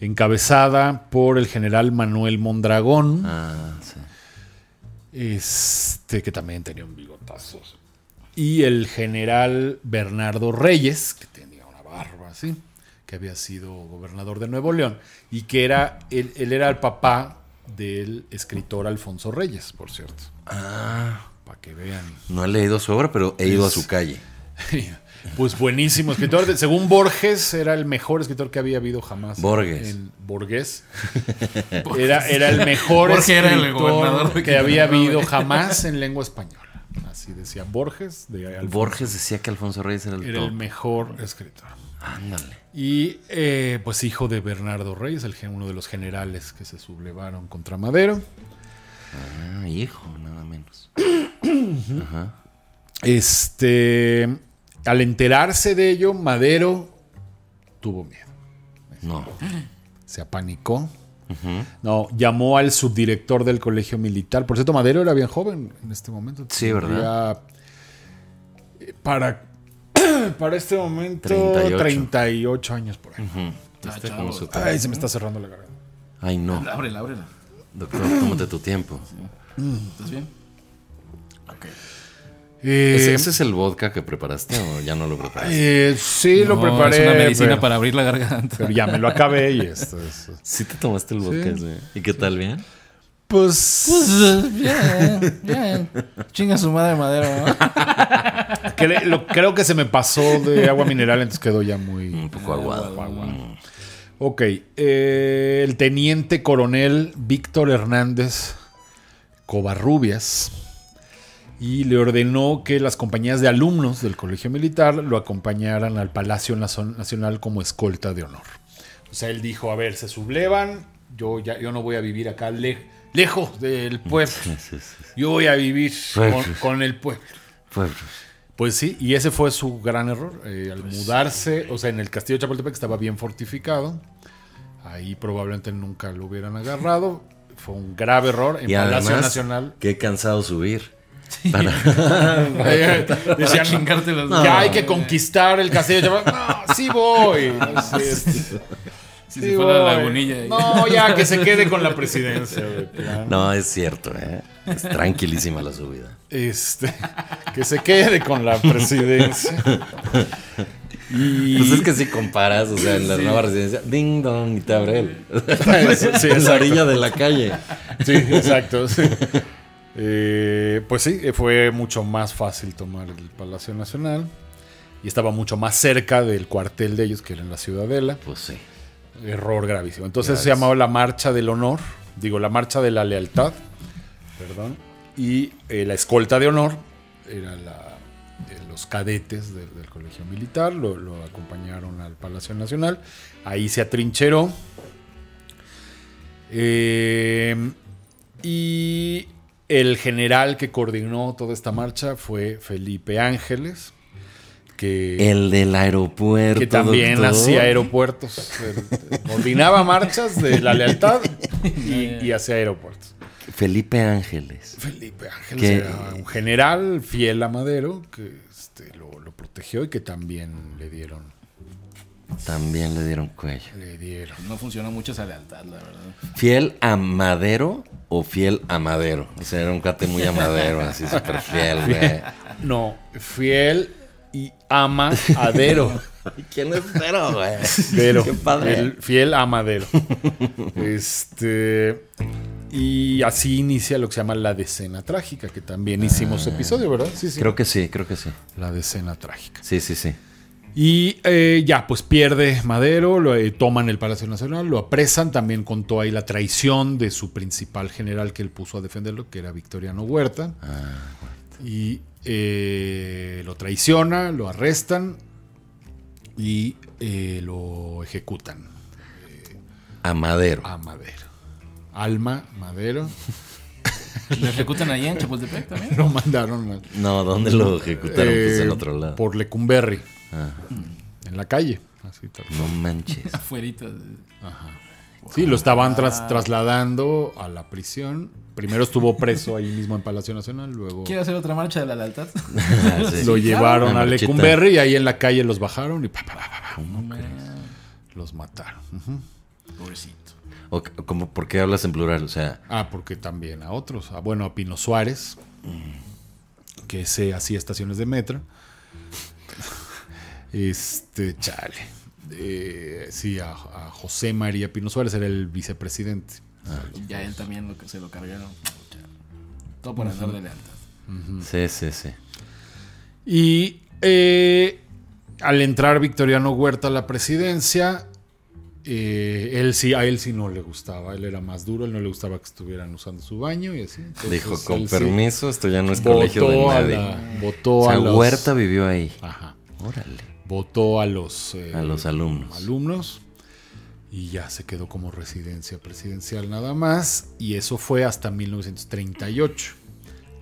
Encabezada por el general Manuel Mondragón. Ah, sí. Este, que también tenía un bigotazo. Y el general Bernardo Reyes, que tenía una barba así que había sido gobernador de Nuevo León, y que era, él, era el papá del escritor Alfonso Reyes, por cierto. Ah. Para que vean. No he leído su obra, pero he ido a su calle. Pues buenísimo escritor. Según Borges, era el mejor escritor que había habido jamás. Borges. En Borges. Era, era el mejor escritor que, había habido jamás en lengua española. Así decía Borges. De Borges decía que Alfonso Reyes era el, era el mejor escritor. Ándale. Y eh, pues hijo de Bernardo Reyes, el, uno de los generales que se sublevaron contra Madero. Ah, hijo, nada menos. Este, al enterarse de ello, Madero tuvo miedo. No. Se apanicó. No, llamó al subdirector del colegio militar. Por cierto, Madero era bien joven en este momento. Sí, ¿verdad? Eh, para Para este momento, 38, años por ahí. Ah, este Ay, se me está cerrando la garganta. Ay, no. Ábrela, ábrela. Doctor, tómate tu tiempo. ¿Estás bien? Ok. Eh, ¿Ese, es el vodka que preparaste o ya no lo preparaste? Eh, sí, lo preparé. Es una medicina para abrir la garganta. ya me lo acabé y esto, esto. Sí, te tomaste el vodka. Sí. ¿Y qué tal? ¿Bien? Pues. pues bien, bien. Chinga su madre madera, creo que se me pasó de agua mineral, entonces quedó ya muy. Un poco aguado. Ok. Eh, el teniente coronel Víctor Hernández Covarrubias. Y le ordenó que las compañías de alumnos del colegio militar lo acompañaran al Palacio Nacional como escolta de honor. O sea, él dijo: A ver, se sublevan. Yo, ya, yo no voy a vivir acá lejos lejos del pueblo. Yo voy a vivir con, el pueblo. Pues sí, y ese fue su gran error. Eh, al pues mudarse, o sea, en el castillo de Chapultepec estaba bien fortificado. Ahí probablemente nunca lo hubieran agarrado. Fue un grave error en y Palacio además, Nacional. Qué cansado subir. Eh, Decían, ya hay que conquistar el castillo. De Chapultepec. No, sí voy. Si la eh, No, ya que se quede con la presidencia. No, es cierto, ¿eh? Es tranquilísima la subida. Este, que se quede con la presidencia. Pues es que si comparas, o sea, en la nueva residencia, ding dong y te abre Sí, la orilla de la calle. Sí, exacto. Eh, pues sí, fue mucho más fácil tomar el Palacio Nacional y estaba mucho más cerca del cuartel de ellos que era en la Ciudadela. Pues sí. Error gravísimo. Entonces se llamaba la marcha del honor, digo, la marcha de la lealtad, perdón, y eh, la escolta de honor, eran de los cadetes del colegio militar, lo, acompañaron al Palacio Nacional, ahí se atrincheró. Eh, y el general que coordinó toda esta marcha fue Felipe Ángeles el del aeropuerto. Que también hacía aeropuertos. Coordinaba marchas de la lealtad y, hacía aeropuertos. Felipe Ángeles. Felipe Ángeles era un general fiel a Madero que este, lo, protegió y que también le dieron. También le dieron cuello. Le dieron. No funcionó mucho esa lealtad, la verdad. ¿Fiel a Madero o fiel a Madero? O era un cate muy a Madero, así super fiel. fiel no, fiel y ama a Dero. ¿Quién es Dero, güey? Dero. Qué padre. El fiel amadero. este. Y así inicia lo que se llama la decena trágica, que también hicimos ah. episodio, ¿verdad? Sí, sí. Creo que sí, creo que sí. La decena trágica. Sí, sí, sí. Y eh, ya, pues pierde Madero, lo, eh, toman el Palacio Nacional, lo apresan. También contó ahí la traición de su principal general que él puso a defenderlo, que era Victoriano Huerta. Ah, Huerta. Y eh, lo traiciona, lo arrestan y eh, lo ejecutan. A Madero. A Madero. Alma Madero. ¿Lo ejecutan allá en Chapultepec también? Lo mandaron. no, ¿dónde lo ejecutaron? Eh, pues en otro lado. Por Lecumberri. Ah. En la calle. Así, no manches. Afuerita. Ajá. Sí, lo estaban trasladando a la prisión. Primero estuvo preso ahí mismo en Palacio Nacional, luego... ¿Quiere hacer otra marcha de la lealtad? Ah, lo llevaron a Lecumberri y ahí en la calle los bajaron y... Pa, pa, Los mataron. Pobrecito. ¿Por qué hablas en plural? O sea... Ah, porque también a otros. bueno, a Pino Suárez, que se eh, hacía estaciones de metro. Este, chale. Eh, sí, a, José María Pino Suárez, era el vicepresidente. Ah, ya pues. él también se lo cargaron. Todo por el orden de Sí, sí, sí. Y eh, al entrar Victoriano Huerta a la presidencia, eh, él sí, a él sí no le gustaba, él era más duro, él no le gustaba que estuvieran usando su baño y así. Dijo, con permiso, esto ya no es colegio de nadie. votó a Huerta vivió ahí. Ajá. Órale votó a los, eh, a los alumnos. alumnos y ya se quedó como residencia presidencial nada más y eso fue hasta 1938.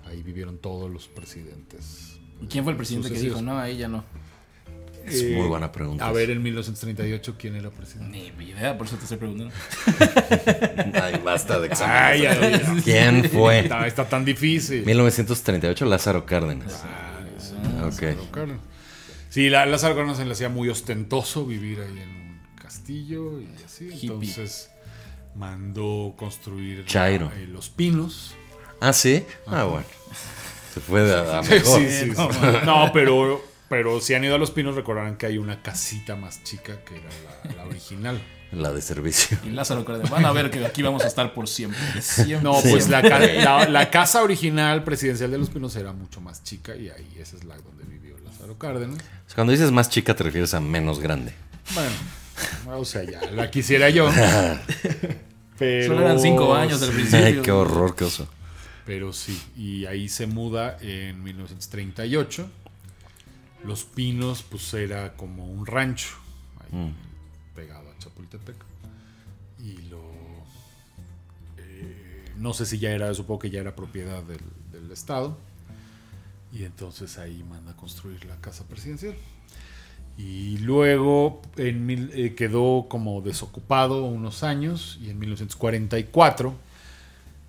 Ahí vivieron todos los presidentes. ¿Y quién fue el presidente que dijo, no, ahí ya no? Es muy eh, buena pregunta. A ver, en 1938, ¿quién era presidente? Ni idea, por eso te estoy preguntando. Ay, basta de Ay, ¿Quién fue? Está, tan difícil. 1938, Lázaro Cárdenas. Ah, Lázaro Cárdenas. Sí, la, Lázaro Cárdenas se le hacía muy ostentoso vivir ahí en un castillo y así. Entonces mandó construir eh, los pinos. Ah, sí. Ah, bueno. Se fue a, mejor. Sí, sí, no, pero, pero si han ido a los pinos, recordarán que hay una casita más chica que era la, original. La de servicio. Y Lázaro Cárdenas. Van a ver que aquí vamos a estar por siempre. No, pues la, casa original presidencial de Los Pinos era mucho más chica y ahí esa es la donde vivía cuando dices más chica te refieres a menos grande. Bueno, o sea, ya la quisiera yo. Solo eran cinco años del principio. Ay, qué horror, qué oso. Pero sí, y ahí se muda en 1938. Los Pinos, pues era como un rancho, mm. pegado a Chapultepec. Y lo. Eh, no sé si ya era, supongo que ya era propiedad del Estado y entonces ahí manda a construir la casa presidencial. Y luego en eh, quedó como desocupado unos años y en 1944,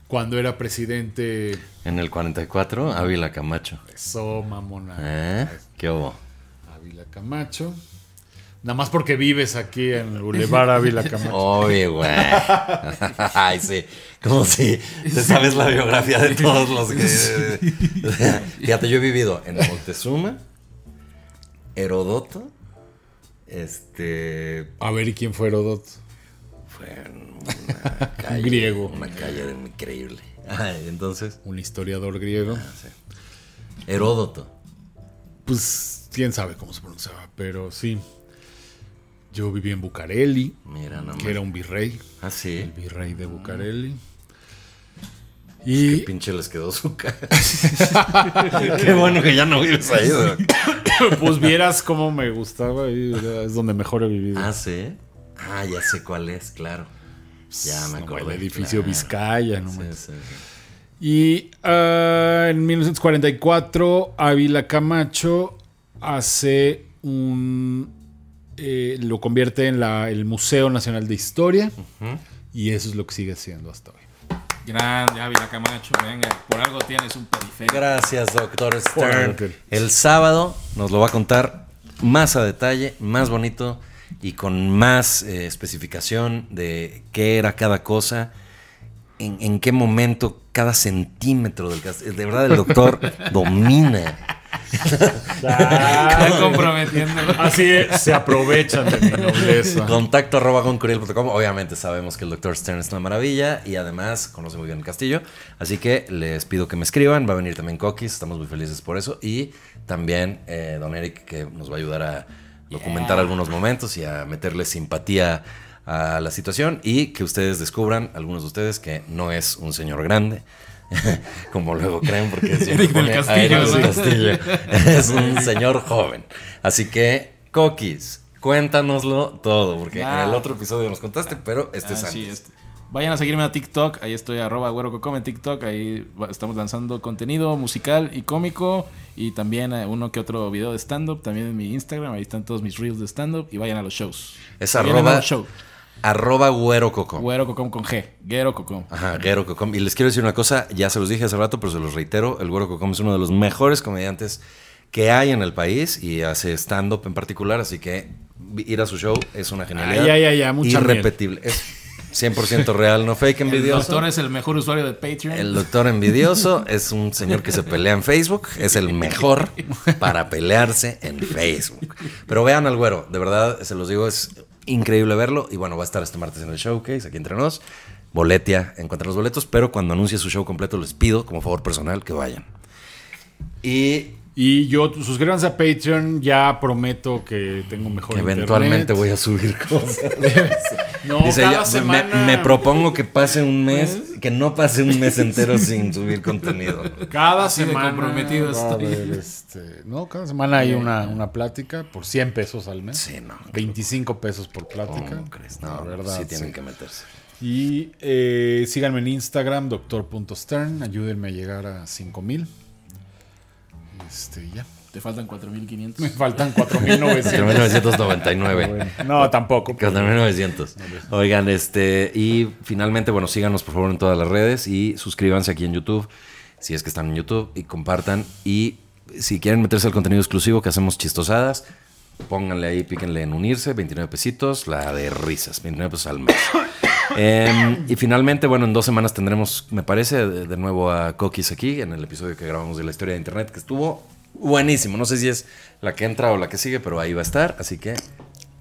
cuando era presidente... En el 44, Ávila Camacho. Eso, mamona. ¿Eh? ¿Qué hubo? Ávila Camacho. Nada más porque vives aquí en el Boulevard Ávila Camacho. Obvio, güey. Ay, sí. Como si te sabes la biografía de todos los que. Fíjate, yo he vivido en Montezuma, Herodoto. Este. A ver, ¿y quién fue Herodoto? Fue Un griego. Una calle increíble. entonces. Un historiador griego. Ah, Heródoto. Pues quién sabe cómo se pronunciaba, pero sí. Yo viví en Bucareli, Mira, no que era un virrey. Ah, sí. El virrey de ah. Bucareli. Y... pinche les quedó su cara. Qué bueno que ya no vives ahí. pues vieras cómo me gustaba es donde mejor he vivido. Ah, sí. Ah, ya sé cuál es, claro. Ya me acuerdo. el edificio Vizcaya, no sí, sí, Y ah, en 1944, Ávila Camacho hace un eh, lo convierte en el Museo Nacional de Historia y eso es lo que sigue siendo hasta hoy. Grande, Ávila Camacho, venga, por algo tienes un periférico. Gracias, doctor Stern. El sábado nos lo va a contar más a detalle, más bonito y con más eh, especificación de qué era cada cosa, en, qué momento cada centímetro del De verdad, el doctor domina están Así se aprovechan de mi nobleza. Contacto arroba con Obviamente sabemos que el doctor Stern es una maravilla y además conoce muy bien el castillo. Así que les pido que me escriban. Va a venir también Coquis, estamos muy felices por eso. Y también eh, Don Eric, que nos va a ayudar a documentar algunos momentos y a meterle simpatía a la situación y que ustedes descubran, algunos de ustedes, que no es un señor grande como luego creen, porque es un señor joven. Así que, Coquis, cuéntanoslo todo, porque en el ah. otro episodio nos contaste, pero este es ah, antes. Este. Vayan a seguirme a TikTok, ahí estoy arroba en TikTok, ahí estamos lanzando contenido musical y cómico y también eh, uno que otro video de stand-up, también en mi Instagram, ahí están todos mis reels de stand-up y vayan a los shows. Es arroba, Arroba Güero Cocom con G. Cocón. Ajá, Cocom. Y les quiero decir una cosa, ya se los dije hace rato, pero se los reitero. El Cocom es uno de los mejores comediantes que hay en el país y hace stand-up en particular. Así que ir a su show es una genialidad. Ya, ya, ya, Irrepetible. Es 100% real, no fake envidioso. El doctor es el mejor usuario de Patreon. El doctor envidioso es un señor que se pelea en Facebook. Es el mejor para pelearse en Facebook. Pero vean al güero, de verdad, se los digo, es increíble verlo. Y bueno, va a estar este martes en el showcase, aquí entre nos. Boletia, encuentra los boletos, pero cuando anuncie su show completo les pido, como favor personal, que vayan. Y y yo, suscríbanse a Patreon, ya prometo que tengo mejor Eventualmente voy a subir cosas. no, cada semana... me, propongo que pase un pues, mes, que no pase un mes entero sin subir contenido. Cada semana. comprometido este, no, cada semana hay una, plática por 100 pesos al mes. Sí, no. 25 pesos por plática. no crees, no, Sí, tienen que meterse. Y eh, síganme en Instagram, doctor.stern. Ayúdenme a llegar a 5000 mil. Este, ya. Te faltan 4.500. Me faltan 4.900. 4.999. Ah, no, tampoco. 4.900. Pues. Pues. Oigan, este, y finalmente, bueno, síganos por favor en todas las redes y suscríbanse aquí en YouTube, si es que están en YouTube, y compartan. Y si quieren meterse al contenido exclusivo que hacemos chistosadas, pónganle ahí, píquenle en unirse, 29 pesitos, la de risas, 29 pesos al mes. Em, y finalmente, bueno, en dos semanas tendremos, me parece, de, nuevo a Cookies aquí en el episodio que grabamos de la historia de Internet, que estuvo buenísimo. No sé si es la que entra o la que sigue, pero ahí va a estar. Así que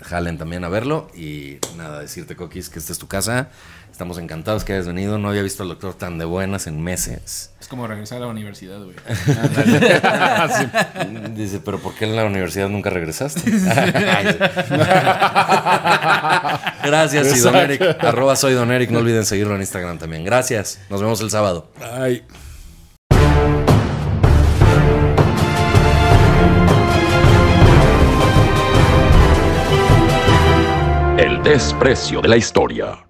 jalen también a verlo. Y nada, decirte, cookies que esta es tu casa Estamos encantados que hayas venido. No había visto al doctor tan de buenas en meses. Es como regresar a la universidad, güey. Dice, pero ¿por qué en la universidad nunca regresaste? Gracias, Don Eric. Arroba soy Don Eric. No olviden seguirlo en Instagram también. Gracias. Nos vemos el sábado. Bye. El desprecio de la historia.